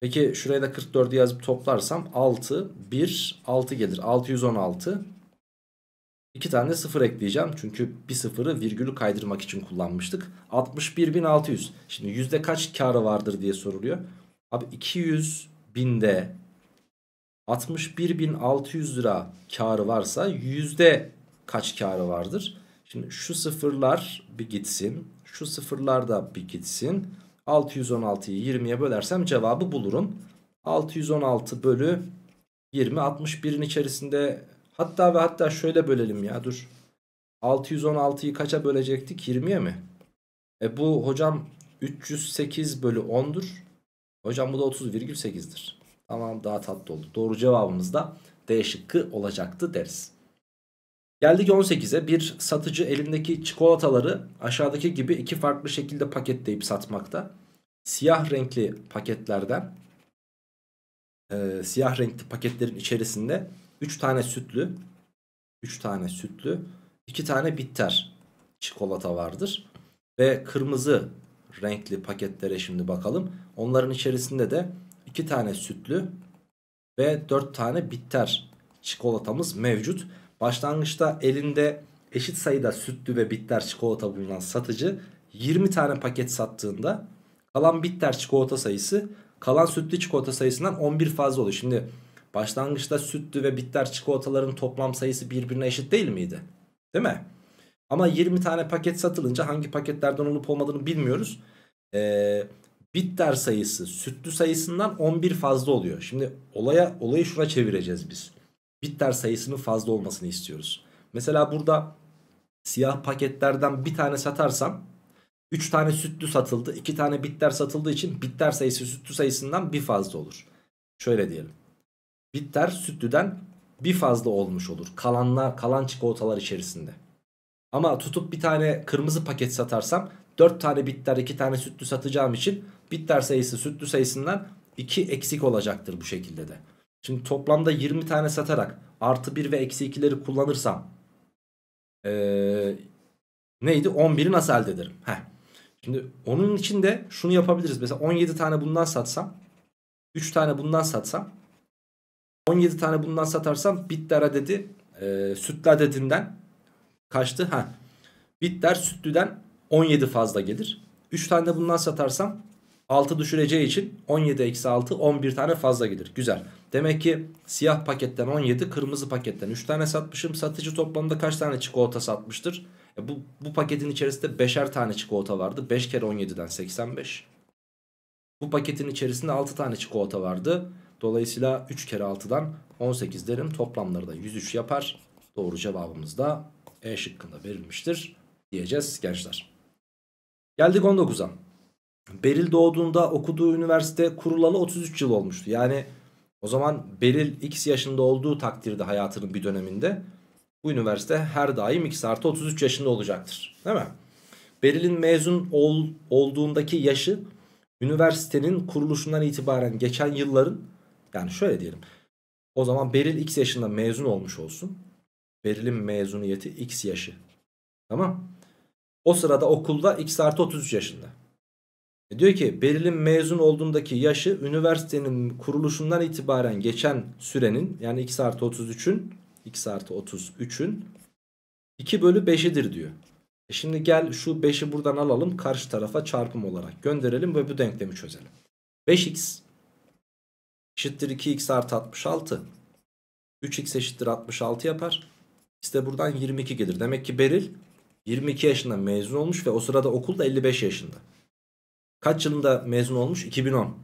Peki şuraya da 44'ü yazıp toplarsam 6 1 6 gelir. 616 2 tane sıfır ekleyeceğim. Çünkü bir sıfırı virgülü kaydırmak için kullanmıştık. 61.600. Şimdi yüzde kaç karı vardır diye soruluyor. Abi 200 binde 61.600 lira karı varsa yüzde kaç karı vardır? Şimdi şu sıfırlar bir gitsin. Şu sıfırlar da bir gitsin. 616'yı 20'ye bölersem cevabı bulurum. 616 bölü 20 61'in içerisinde Hatta ve hatta şöyle bölelim ya dur. 616'yı kaça bölecektik? 20'ye mi? E bu hocam 308 bölü 10'dur. Hocam bu da 30,8'dir. Tamam daha tatlı oldu. Doğru cevabımız da D şıkkı olacaktı deriz. Geldik 18'e bir satıcı elindeki çikolataları aşağıdaki gibi iki farklı şekilde paketleyip satmakta. Siyah renkli paketlerden e, siyah renkli paketlerin içerisinde 3 tane sütlü 3 tane sütlü 2 tane bitter çikolata vardır. Ve kırmızı renkli paketlere şimdi bakalım. Onların içerisinde de 2 tane sütlü ve 4 tane bitter çikolatamız mevcut. Başlangıçta elinde eşit sayıda sütlü ve bitter çikolata bulunan satıcı 20 tane paket sattığında kalan bitter çikolata sayısı kalan sütlü çikolata sayısından 11 fazla oluyor. Şimdi Başlangıçta sütlü ve bitter çikolataların toplam sayısı birbirine eşit değil miydi? Değil mi? Ama 20 tane paket satılınca hangi paketlerden olup olmadığını bilmiyoruz. Ee, bitter sayısı sütlü sayısından 11 fazla oluyor. Şimdi olaya olayı şuna çevireceğiz biz. Bitter sayısının fazla olmasını istiyoruz. Mesela burada siyah paketlerden bir tane satarsam 3 tane sütlü satıldı 2 tane bitter satıldığı için bitter sayısı sütlü sayısından bir fazla olur. Şöyle diyelim bitter sütlüden bir fazla olmuş olur. Kalanlar, kalan çikolatalar içerisinde. Ama tutup bir tane kırmızı paket satarsam 4 tane bitter 2 tane sütlü satacağım için bitter sayısı sütlü sayısından 2 eksik olacaktır bu şekilde de. Şimdi toplamda 20 tane satarak artı 1 ve eksi 2'leri kullanırsam ee, neydi 11'i nasıl elde ederim? Heh. Şimdi onun için de şunu yapabiliriz. Mesela 17 tane bundan satsam 3 tane bundan satsam 17 tane bundan satarsam bitter adedi e, sütlü adedinden kaçtı? Ha. Bitter sütlüden 17 fazla gelir. 3 tane bundan satarsam 6 düşüreceği için 17 eksi 6 11 tane fazla gelir. Güzel. Demek ki siyah paketten 17 kırmızı paketten 3 tane satmışım. Satıcı toplamda kaç tane çikolata satmıştır? E bu, bu paketin içerisinde 5'er tane çikolata vardı. 5 kere 17'den 85. Bu paketin içerisinde 6 tane çikolata vardı. Dolayısıyla 3 kere 6'dan 18 derim. Toplamları da 103 yapar. Doğru cevabımız da E şıkkında verilmiştir diyeceğiz gençler. Geldik 19'a. Beril doğduğunda okuduğu üniversite kurulalı 33 yıl olmuştu. Yani o zaman Beril x yaşında olduğu takdirde hayatının bir döneminde bu üniversite her daim x artı 33 yaşında olacaktır. Değil mi? Beril'in mezun ol, olduğundaki yaşı üniversitenin kuruluşundan itibaren geçen yılların yani şöyle diyelim. O zaman Beril X yaşında mezun olmuş olsun. Beril'in mezuniyeti X yaşı. Tamam. O sırada okulda X artı 33 yaşında. E diyor ki Beril'in mezun olduğundaki yaşı üniversitenin kuruluşundan itibaren geçen sürenin yani X artı 33'ün X artı 33'ün 2 bölü 5'idir diyor. E şimdi gel şu 5'i buradan alalım karşı tarafa çarpım olarak gönderelim ve bu denklemi çözelim. 5x Eşittir 2x artı 66. 3x eşittir 66 yapar. İşte buradan 22 gelir. Demek ki Beril 22 yaşında mezun olmuş ve o sırada okulda 55 yaşında. Kaç yılında mezun olmuş? 2010.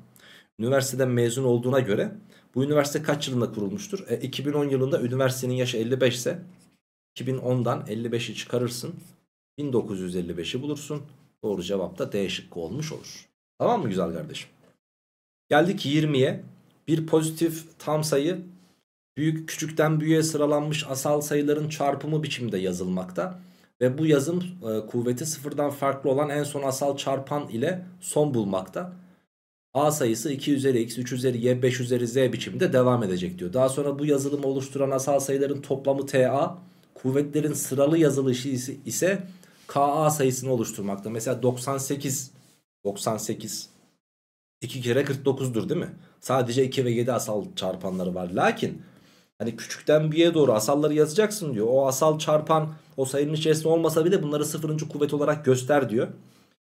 Üniversiteden mezun olduğuna göre bu üniversite kaç yılında kurulmuştur? E, 2010 yılında üniversitenin yaşı 55 ise 2010'dan 55'i çıkarırsın. 1955'i bulursun. Doğru cevap da D şıkkı olmuş olur. Tamam mı güzel kardeşim? Geldik 20'ye bir pozitif tam sayı büyük küçükten büyüğe sıralanmış asal sayıların çarpımı biçimde yazılmakta. Ve bu yazım e, kuvveti sıfırdan farklı olan en son asal çarpan ile son bulmakta. A sayısı 2 üzeri x, 3 üzeri y, 5 üzeri z biçiminde devam edecek diyor. Daha sonra bu yazılımı oluşturan asal sayıların toplamı TA, kuvvetlerin sıralı yazılışı ise KA sayısını oluşturmakta. Mesela 98, 98 2 kere 49'dur değil mi? Sadece 2 ve 7 asal çarpanları var. Lakin hani küçükten 1'ye doğru asalları yazacaksın diyor. O asal çarpan o sayının içerisinde olmasa bile bunları sıfırıncı kuvvet olarak göster diyor.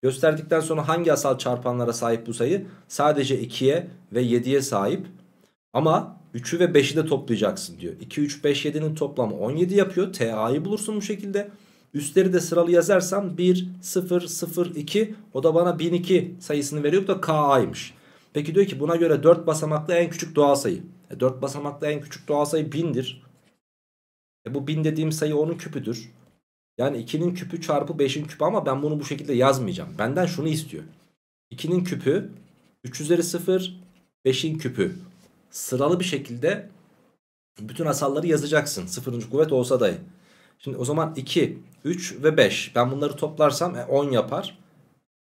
Gösterdikten sonra hangi asal çarpanlara sahip bu sayı? Sadece 2'ye ve 7'ye sahip. Ama 3'ü ve 5'i de toplayacaksın diyor. 2, 3, 5, 7'nin toplamı 17 yapıyor. TA'yı bulursun bu şekilde. Üstleri de sıralı yazarsam 1, 0, 0, 2 o da bana 1002 sayısını veriyor da KA'ymış. Peki diyor ki buna göre 4 basamaklı en küçük doğal sayı. E 4 basamaklı en küçük doğal sayı 1000'dir. E bu 1000 dediğim sayı onun küpüdür. Yani 2'nin küpü çarpı 5'in küpü ama ben bunu bu şekilde yazmayacağım. Benden şunu istiyor. 2'nin küpü 3 üzeri 0 5'in küpü. Sıralı bir şekilde bütün asalları yazacaksın. Sıfırıncı kuvvet olsa dahi. Şimdi o zaman 2, 3 ve 5. Ben bunları toplarsam e, 10 yapar.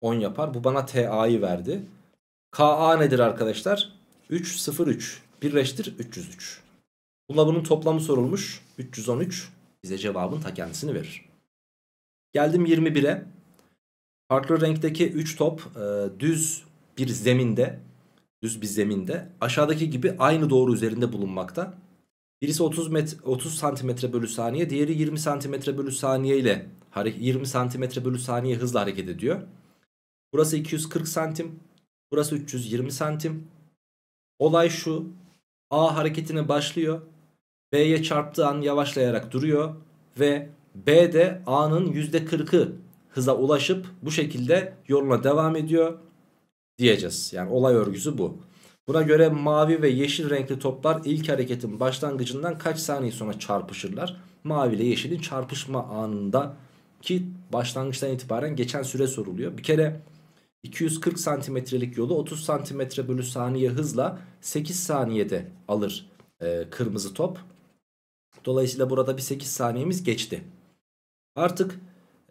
10 yapar. Bu bana TA'yı verdi. KA nedir arkadaşlar? 3, 0, 3. Birleştir 303. Buna bunun toplamı sorulmuş. 313 bize cevabın ta kendisini verir. Geldim 21'e. Farklı renkteki 3 top e, düz bir zeminde düz bir zeminde aşağıdaki gibi aynı doğru üzerinde bulunmakta. Birisi 30 met 30 santimetre bölü saniye, diğeri 20 santimetre bölü saniye ile 20 santimetre bölü saniye hızla hareket ediyor. Burası 240 santim, burası 320 santim. Olay şu, A hareketine başlıyor, B'ye çarptığı an yavaşlayarak duruyor ve B de A'nın %40'ı hıza ulaşıp bu şekilde yoluna devam ediyor diyeceğiz. Yani olay örgüsü bu. Buna göre mavi ve yeşil renkli toplar ilk hareketin başlangıcından kaç saniye sonra çarpışırlar? Mavi ile yeşilin çarpışma anında ki başlangıçtan itibaren geçen süre soruluyor. Bir kere 240 santimetrelik yolu 30 santimetre bölü saniye hızla 8 saniyede alır e, kırmızı top. Dolayısıyla burada bir 8 saniyemiz geçti. Artık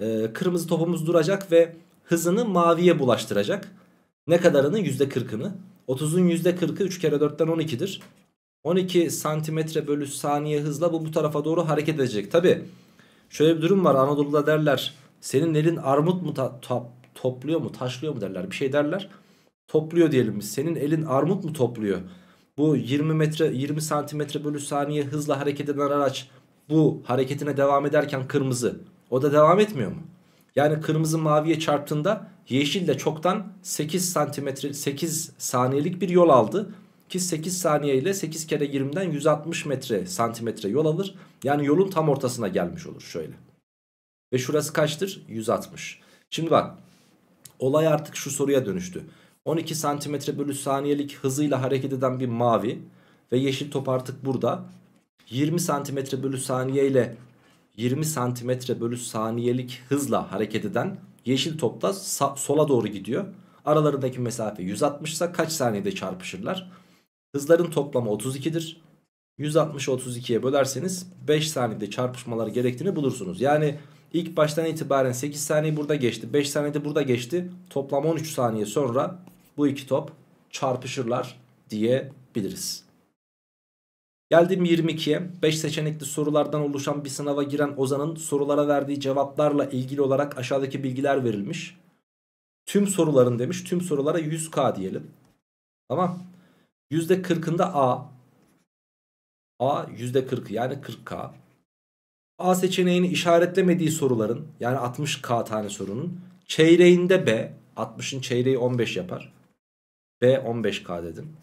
e, kırmızı topumuz duracak ve hızını maviye bulaştıracak. Ne kadarını? %40'ını. 30'un %40'ı 3 kere 4'ten 12'dir. 12 santimetre bölü saniye hızla bu bu tarafa doğru hareket edecek. Tabi şöyle bir durum var Anadolu'da derler senin elin armut mu topluyor mu taşlıyor mu derler bir şey derler. Topluyor diyelim biz senin elin armut mu topluyor? Bu 20 metre 20 santimetre bölü saniye hızla hareket eden araç bu hareketine devam ederken kırmızı o da devam etmiyor mu? Yani kırmızı maviye çarptığında Yeşil de çoktan 8 santimetre 8 saniyelik bir yol aldı. Ki 8 saniye ile 8 kere 20'den 160 metre santimetre yol alır. Yani yolun tam ortasına gelmiş olur şöyle. Ve şurası kaçtır? 160. Şimdi bak olay artık şu soruya dönüştü. 12 santimetre bölü saniyelik hızıyla hareket eden bir mavi ve yeşil top artık burada. 20 santimetre bölü saniye ile 20 santimetre bölü saniyelik hızla hareket eden Yeşil topta sola doğru gidiyor. Aralarındaki mesafe 160 ise kaç saniyede çarpışırlar? Hızların toplamı 32'dir. 160'ı 32'ye bölerseniz 5 saniyede çarpışmaları gerektiğini bulursunuz. Yani ilk baştan itibaren 8 saniye burada geçti. 5 saniyede burada geçti. Toplam 13 saniye sonra bu iki top çarpışırlar diyebiliriz. Geldim 22'ye 5 seçenekli sorulardan oluşan bir sınava giren Ozan'ın sorulara verdiği cevaplarla ilgili olarak aşağıdaki bilgiler verilmiş. Tüm soruların demiş tüm sorulara 100k diyelim. Tamam. %40'ında A. A %40 yani 40k. A seçeneğini işaretlemediği soruların yani 60k tane sorunun çeyreğinde B. 60'ın çeyreği 15 yapar. B 15k dedim.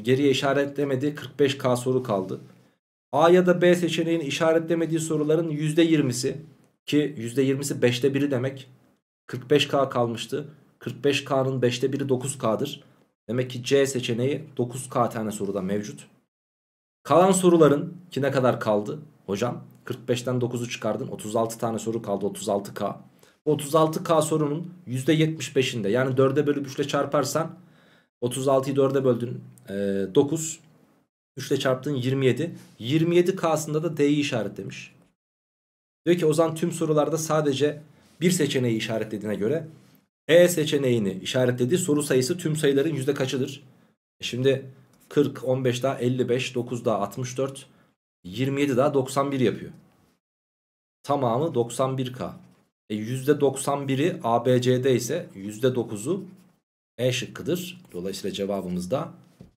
Geriye işaretlemediği 45K soru kaldı. A ya da B seçeneğin işaretlemediği soruların %20'si ki %20'si 5'te 1'i demek 45K kalmıştı. 45K'nın 5'te 1'i 9K'dır. Demek ki C seçeneği 9K tane soruda mevcut. Kalan soruların ki ne kadar kaldı hocam? 45'ten 9'u çıkardın 36 tane soru kaldı 36K. 36K sorunun %75'inde yani 4'e bölü 3 ile çarparsan 36'yı 4'e böldün e, 9. 3 ile çarptın 27. 27 K'sında da D'yi işaretlemiş. Diyor ki Ozan tüm sorularda sadece bir seçeneği işaretlediğine göre E seçeneğini işaretlediği soru sayısı tüm sayıların yüzde kaçıdır? E şimdi 40, 15 daha 55, 9 daha 64, 27 daha 91 yapıyor. Tamamı 91K. E %91'i ABC'de ise %9'u e şıkkıdır. Dolayısıyla cevabımız da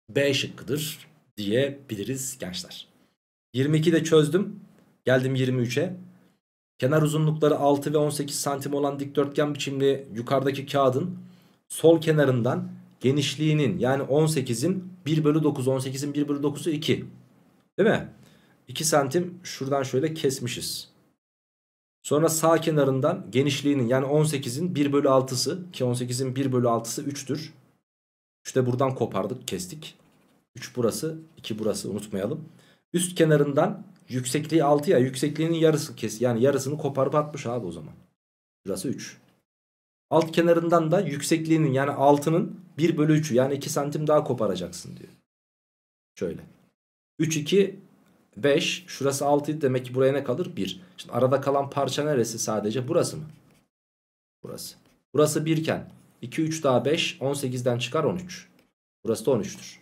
B şıkkıdır diyebiliriz gençler. 22 de çözdüm. Geldim 23'e. Kenar uzunlukları 6 ve 18 santim olan dikdörtgen biçimli yukarıdaki kağıdın sol kenarından genişliğinin yani 18'in 1 bölü 9. 18'in 1 bölü 9'u 2. Değil mi? 2 santim şuradan şöyle kesmişiz. Sonra sağ kenarından genişliğinin yani 18'in 1 bölü 6'sı ki 18'in 1 bölü 6'sı 3'tür. İşte buradan kopardık kestik. 3 burası 2 burası unutmayalım. Üst kenarından yüksekliği 6 ya yüksekliğinin yarısı kes yani yarısını koparıp atmış abi o zaman. Burası 3. Alt kenarından da yüksekliğinin yani 6'nın 1 bölü 3'ü yani 2 santim daha koparacaksın diyor. Şöyle. 3, 2, 5. Şurası 6 idi. Demek ki buraya ne kalır? 1. Şimdi arada kalan parça neresi sadece? Burası mı? Burası. Burası 1 iken 2, 3 daha 5. 18'den çıkar 13. Burası da 13'tür.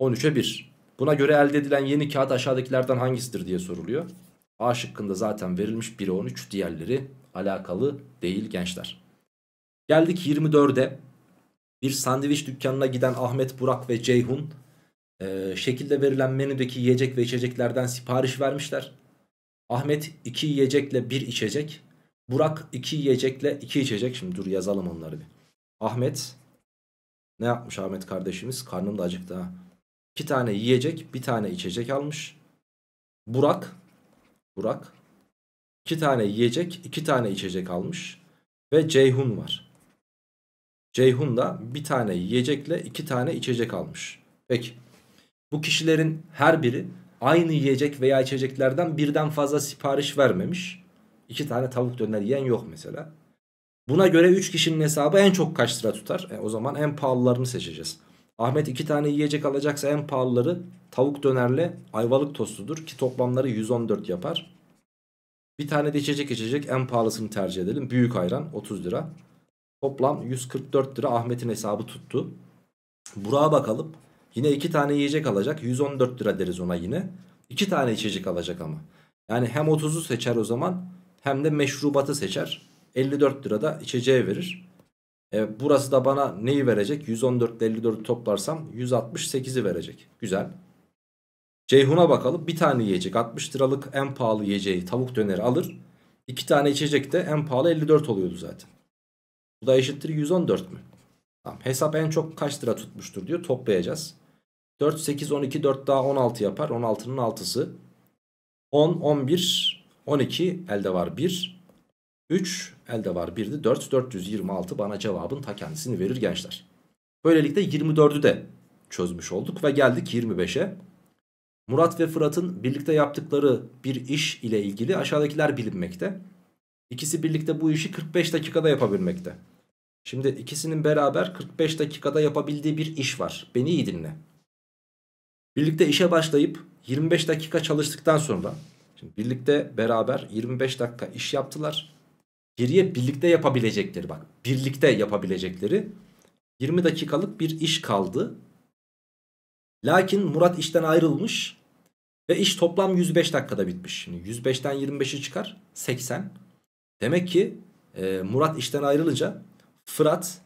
13'e 1. Buna göre elde edilen yeni kağıt aşağıdakilerden hangisidir diye soruluyor. A şıkkında zaten verilmiş 1'e 13. Diğerleri alakalı değil gençler. Geldik 24'e. Bir sandviç dükkanına giden Ahmet, Burak ve Ceyhun e, şekilde verilen menüdeki yiyecek ve içeceklerden sipariş vermişler. Ahmet 2 yiyecekle 1 içecek. Burak 2 yiyecekle 2 içecek. Şimdi dur yazalım onları bir. Ahmet ne yapmış Ahmet kardeşimiz? Karnım da acıktı ha. 2 tane yiyecek, 1 tane içecek almış. Burak Burak 2 tane yiyecek, 2 tane içecek almış ve Ceyhun var. Ceyhun da bir tane yiyecekle iki tane içecek almış. Peki bu kişilerin her biri aynı yiyecek veya içeceklerden birden fazla sipariş vermemiş. İki tane tavuk döner yiyen yok mesela. Buna göre 3 kişinin hesabı en çok kaç lira tutar? E, o zaman en pahalılarını seçeceğiz. Ahmet 2 tane yiyecek alacaksa en pahalıları tavuk dönerle ayvalık tostudur ki toplamları 114 yapar. Bir tane de içecek içecek en pahalısını tercih edelim. Büyük ayran 30 lira. Toplam 144 lira Ahmet'in hesabı tuttu. Burak'a bakalım. Yine 2 tane yiyecek alacak. 114 lira deriz ona yine. 2 tane içecek alacak ama. Yani hem 30'u seçer o zaman hem de meşrubatı seçer. 54 lira da içeceğe verir. E, burası da bana neyi verecek? 114 ile 54'ü toplarsam 168'i verecek. Güzel. Ceyhun'a bakalım. Bir tane yiyecek 60 liralık en pahalı yiyeceği tavuk döneri alır. İki tane içecek de en pahalı 54 oluyordu zaten. Bu da eşittir 114 mü? Tamam. Hesap en çok kaç lira tutmuştur diyor. Toplayacağız. 4, 8, 12, 4 daha 16 yapar. 16'nın 6'sı. 10, 11, 12 elde var 1. 3 elde var 1'di. 4, 426 bana cevabın ta kendisini verir gençler. Böylelikle 24'ü de çözmüş olduk ve geldik 25'e. Murat ve Fırat'ın birlikte yaptıkları bir iş ile ilgili aşağıdakiler bilinmekte. İkisi birlikte bu işi 45 dakikada yapabilmekte. Şimdi ikisinin beraber 45 dakikada yapabildiği bir iş var. Beni iyi dinle. Birlikte işe başlayıp 25 dakika çalıştıktan sonra şimdi birlikte beraber 25 dakika iş yaptılar. Geriye birlikte yapabilecekleri bak birlikte yapabilecekleri 20 dakikalık bir iş kaldı. Lakin Murat işten ayrılmış ve iş toplam 105 dakikada bitmiş. Şimdi 105'ten 25'i çıkar 80. Demek ki e, Murat işten ayrılınca Fırat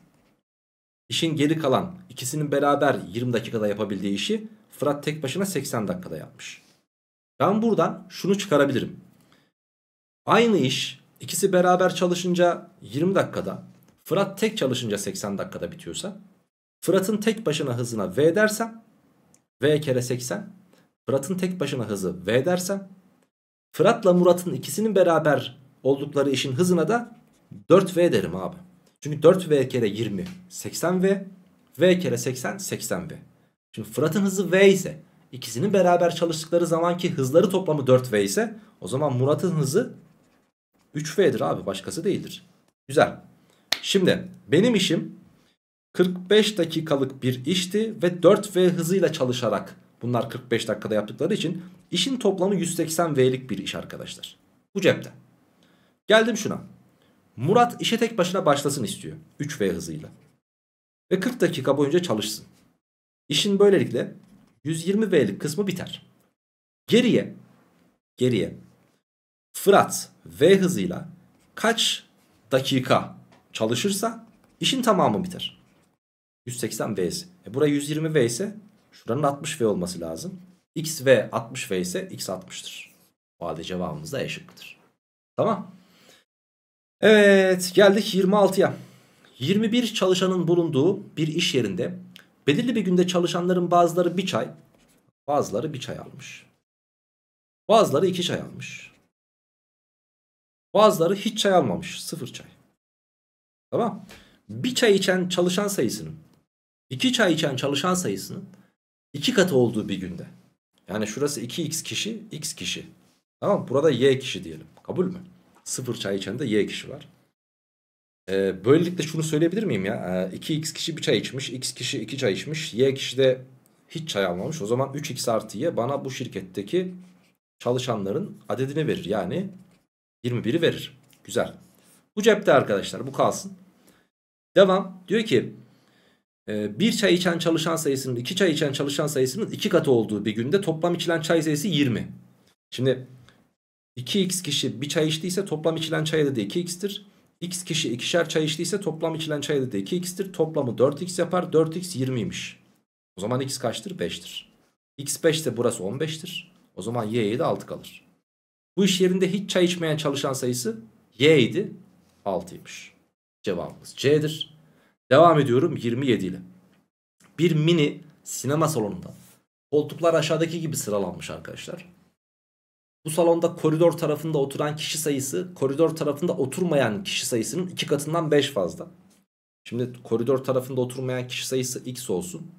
işin geri kalan ikisinin beraber 20 dakikada yapabildiği işi Fırat tek başına 80 dakikada yapmış. Ben buradan şunu çıkarabilirim. Aynı iş ikisi beraber çalışınca 20 dakikada Fırat tek çalışınca 80 dakikada bitiyorsa Fırat'ın tek başına hızına V dersem V kere 80 Fırat'ın tek başına hızı V dersem Fırat'la Murat'ın ikisinin beraber oldukları işin hızına da 4V derim abi. Çünkü 4V kere 20 80V V kere 80 80V. Şimdi Fırat'ın hızı v ise ikisinin beraber çalıştıkları zamanki hızları toplamı 4v ise o zaman Murat'ın hızı 3v'dir abi başkası değildir. Güzel. Şimdi benim işim 45 dakikalık bir işti ve 4v hızıyla çalışarak bunlar 45 dakikada yaptıkları için işin toplamı 180v'lik bir iş arkadaşlar. Bu cepte. Geldim şuna. Murat işe tek başına başlasın istiyor 3v hızıyla. Ve 40 dakika boyunca çalışsın. İşin böylelikle 120 V'lik kısmı biter. Geriye geriye Fırat V hızıyla kaç dakika çalışırsa işin tamamı biter. 180 V'si. E buraya 120 V ise şuranın 60 V olması lazım. X V 60 V ise X 60'tır. O halde cevabımız da eşittir. Tamam. Evet geldik 26'ya. 21 çalışanın bulunduğu bir iş yerinde Belirli bir günde çalışanların bazıları bir çay, bazıları bir çay almış. Bazıları iki çay almış. Bazıları hiç çay almamış. Sıfır çay. Tamam. Bir çay içen çalışan sayısının, iki çay içen çalışan sayısının iki katı olduğu bir günde. Yani şurası 2x kişi, x kişi. Tamam Burada y kişi diyelim. Kabul mü? Sıfır çay içen de y kişi var. Ee, böylelikle şunu söyleyebilir miyim ya? E, ee, 2x kişi bir çay içmiş, x kişi 2 çay içmiş, y kişi de hiç çay almamış. O zaman 3x artı y bana bu şirketteki çalışanların adedini verir. Yani 21'i verir. Güzel. Bu cepte arkadaşlar bu kalsın. Devam. Diyor ki e, bir çay içen çalışan sayısının iki çay içen çalışan sayısının iki katı olduğu bir günde toplam içilen çay sayısı 20. Şimdi 2x kişi bir çay içtiyse toplam içilen çay da 2x'tir. X kişi ikişer çay içtiyse toplam içilen çay elde 2x'tir. Toplamı 4x yapar. 4x 20'ymiş. O zaman x kaçtır? 5'tir. x 5 ise burası 15'tir. O zaman y'ye de 6 kalır. Bu iş yerinde hiç çay içmeyen çalışan sayısı y 6'ymış. Cevabımız C'dir. Devam ediyorum 27 ile. Bir mini sinema salonunda koltuklar aşağıdaki gibi sıralanmış arkadaşlar. Bu salonda koridor tarafında oturan kişi sayısı koridor tarafında oturmayan kişi sayısının 2 katından 5 fazla. Şimdi koridor tarafında oturmayan kişi sayısı x olsun.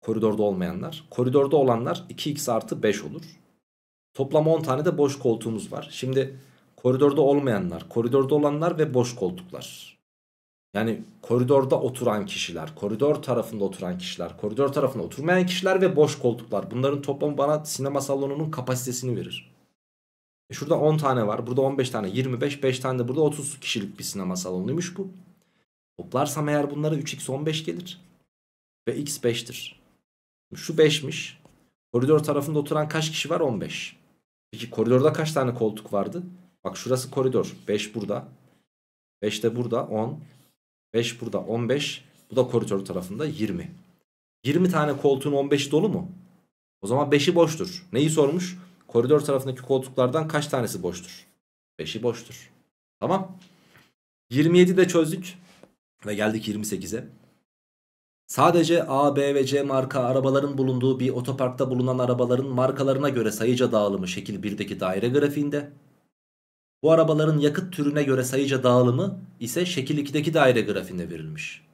Koridorda olmayanlar. Koridorda olanlar 2x artı 5 olur. Toplam 10 tane de boş koltuğumuz var. Şimdi koridorda olmayanlar, koridorda olanlar ve boş koltuklar. Yani koridorda oturan kişiler, koridor tarafında oturan kişiler, koridor tarafında oturmayan kişiler ve boş koltuklar. Bunların toplamı bana sinema salonunun kapasitesini verir. E şurada 10 tane var, burada 15 tane, 25, 5 tane de burada 30 kişilik bir sinema salonuymuş bu. Toplarsam eğer bunları 3x15 gelir. Ve x 5'tir. Şu 5'miş. Koridor tarafında oturan kaç kişi var? 15. Peki koridorda kaç tane koltuk vardı? Bak şurası koridor. 5 burada. 5 de burada. 10. 5 burada 15. Bu da koridor tarafında 20. 20 tane koltuğun 15 dolu mu? O zaman 5'i boştur. Neyi sormuş? Koridor tarafındaki koltuklardan kaç tanesi boştur? 5'i boştur. Tamam. 27 de çözdük. Ve geldik 28'e. Sadece A, B ve C marka arabaların bulunduğu bir otoparkta bulunan arabaların markalarına göre sayıca dağılımı şekil 1'deki daire grafiğinde bu arabaların yakıt türüne göre sayıca dağılımı ise şekil 2'deki daire grafiğinde verilmiş.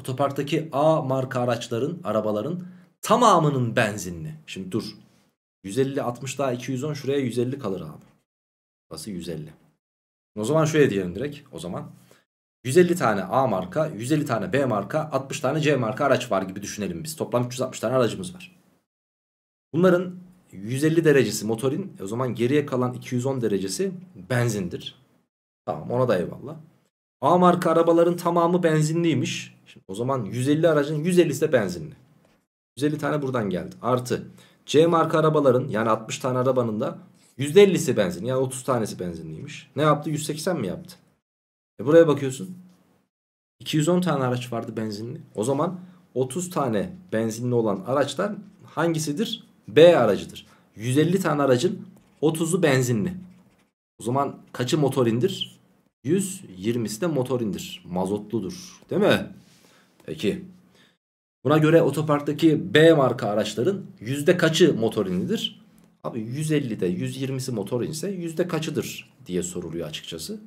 Otoparktaki A marka araçların, arabaların tamamının benzinli. Şimdi dur. 150 60 daha 210 şuraya 150 kalır abi. Burası 150. O zaman şöyle diyelim direkt o zaman. 150 tane A marka, 150 tane B marka, 60 tane C marka araç var gibi düşünelim biz. Toplam 360 tane aracımız var. Bunların 150 derecesi motorin e, o zaman geriye kalan 210 derecesi benzindir. Tamam ona da eyvallah. A marka arabaların tamamı benzinliymiş. Şimdi o zaman 150 aracın 150'si de benzinli. 150 tane buradan geldi. Artı C marka arabaların yani 60 tane arabanın da %50'si benzin yani 30 tanesi benzinliymiş. Ne yaptı? 180 mi yaptı? E buraya bakıyorsun. 210 tane araç vardı benzinli. O zaman 30 tane benzinli olan araçlar hangisidir? B aracıdır. 150 tane aracın 30'u benzinli. O zaman kaçı motorindir? 120'si de motorindir. Mazotludur. Değil mi? Peki. Buna göre otoparktaki B marka araçların yüzde kaçı motorinlidir? Abi 150'de 120'si motor ise yüzde kaçıdır diye soruluyor açıkçası.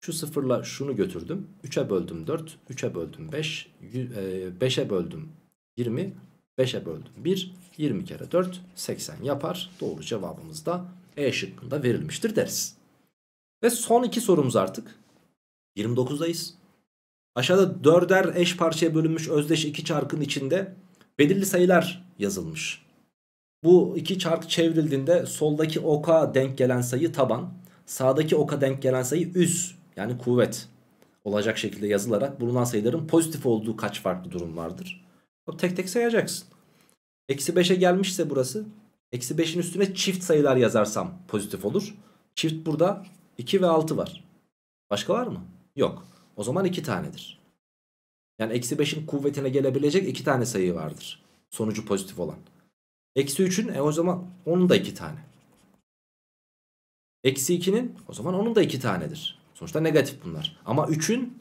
Şu sıfırla şunu götürdüm. 3'e böldüm 4, 3'e böldüm 5, 5'e böldüm 20, 5'e böldüm 1, 20 kere 4 80 yapar. Doğru cevabımız da E şıkkında verilmiştir deriz. Ve son iki sorumuz artık. 29'dayız. Aşağıda dörder eş parçaya bölünmüş özdeş iki çarkın içinde belirli sayılar yazılmış. Bu iki çark çevrildiğinde soldaki oka denk gelen sayı taban, sağdaki oka denk gelen sayı üs yani kuvvet olacak şekilde yazılarak bulunan sayıların pozitif olduğu kaç farklı durum vardır? Tek tek sayacaksın. Eksi 5'e gelmişse burası. Eksi 5'in üstüne çift sayılar yazarsam pozitif olur. Çift burada 2 ve 6 var. Başka var mı? Yok. O zaman 2 tanedir. Yani eksi 5'in kuvvetine gelebilecek 2 tane sayı vardır. Sonucu pozitif olan. Eksi 3'ün e o zaman onun da 2 tane. Eksi 2'nin o zaman onun da 2 tanedir. Sonuçta negatif bunlar. Ama 3'ün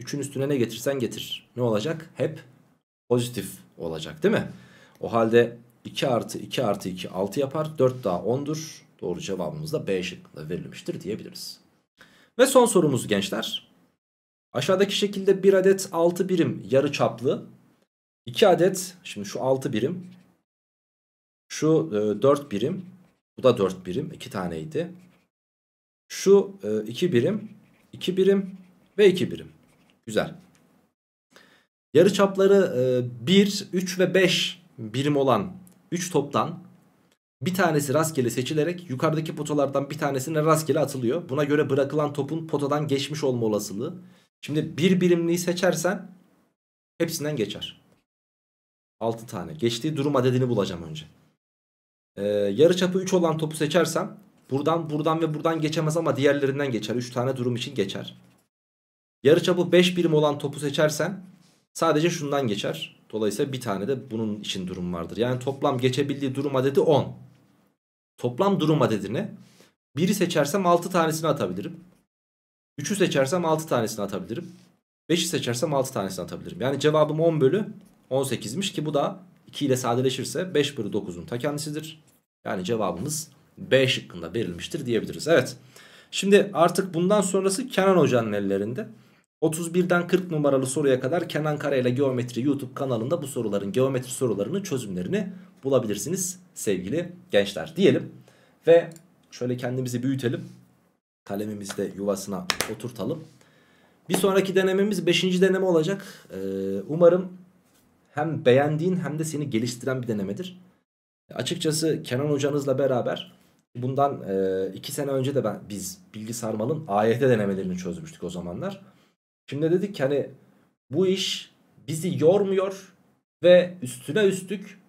3'ün üstüne ne getirsen getir. Ne olacak? Hep pozitif olacak değil mi? O halde 2 artı 2 artı 2 6 yapar. 4 daha 10'dur. Doğru cevabımız da B şıkkında verilmiştir diyebiliriz. Ve son sorumuz gençler. Aşağıdaki şekilde 1 adet 6 birim yarı çaplı. 2 adet şimdi şu 6 birim. Şu 4 e, birim. Bu da 4 birim. 2 taneydi. Şu 2 e, birim. 2 birim ve 2 birim. Güzel. Yarı çapları 1, e, 3 ve 5 birim olan 3 toptan bir tanesi rastgele seçilerek yukarıdaki potalardan bir tanesine rastgele atılıyor. Buna göre bırakılan topun potadan geçmiş olma olasılığı. Şimdi bir birimliği seçersen hepsinden geçer. 6 tane. Geçtiği durum adedini bulacağım önce. Ee, yarı çapı 3 olan topu seçersem buradan buradan ve buradan geçemez ama diğerlerinden geçer. 3 tane durum için geçer. Yarı çapı 5 birim olan topu seçersen sadece şundan geçer. Dolayısıyla bir tane de bunun için durum vardır. Yani toplam geçebildiği durum adedi 10. Toplam durum adedini biri seçersem 6 tanesini atabilirim. 3'ü seçersem 6 tanesini atabilirim. 5'i seçersem 6 tanesini atabilirim. Yani cevabım 10 bölü 18'miş ki bu da 2 ile sadeleşirse 5 bölü 9'un ta kendisidir. Yani cevabımız B şıkkında verilmiştir diyebiliriz. Evet. Şimdi artık bundan sonrası Kenan Hoca'nın ellerinde. 31'den 40 numaralı soruya kadar Kenan Karayla Geometri YouTube kanalında bu soruların geometri sorularını çözümlerini bulabilirsiniz sevgili gençler diyelim. Ve şöyle kendimizi büyütelim. Kalemimizi de yuvasına oturtalım. Bir sonraki denememiz 5. deneme olacak. Ee, umarım hem beğendiğin hem de seni geliştiren bir denemedir. Açıkçası Kenan hocanızla beraber bundan 2 e, sene önce de ben biz Bilgisarmalın Sarmal'ın AYT denemelerini çözmüştük o zamanlar. Şimdi dedik ki hani bu iş bizi yormuyor ve üstüne üstlük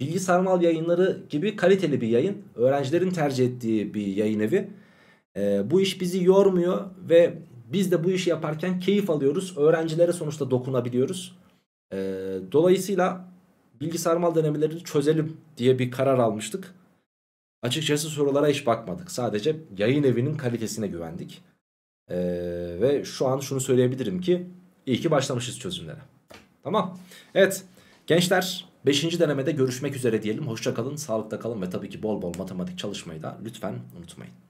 Bilgi Sarmal yayınları gibi kaliteli bir yayın. Öğrencilerin tercih ettiği bir yayın evi. E, bu iş bizi yormuyor ve biz de bu işi yaparken keyif alıyoruz. Öğrencilere sonuçta dokunabiliyoruz. E, dolayısıyla bilgi sarmal denemelerini çözelim diye bir karar almıştık. Açıkçası sorulara hiç bakmadık. Sadece yayın evinin kalitesine güvendik. Ee, ve şu an şunu söyleyebilirim ki iyi ki başlamışız çözümlere. Tamam. Evet gençler 5. denemede görüşmek üzere diyelim. Hoşça kalın, sağlıkta kalın ve tabii ki bol bol matematik çalışmayı da lütfen unutmayın.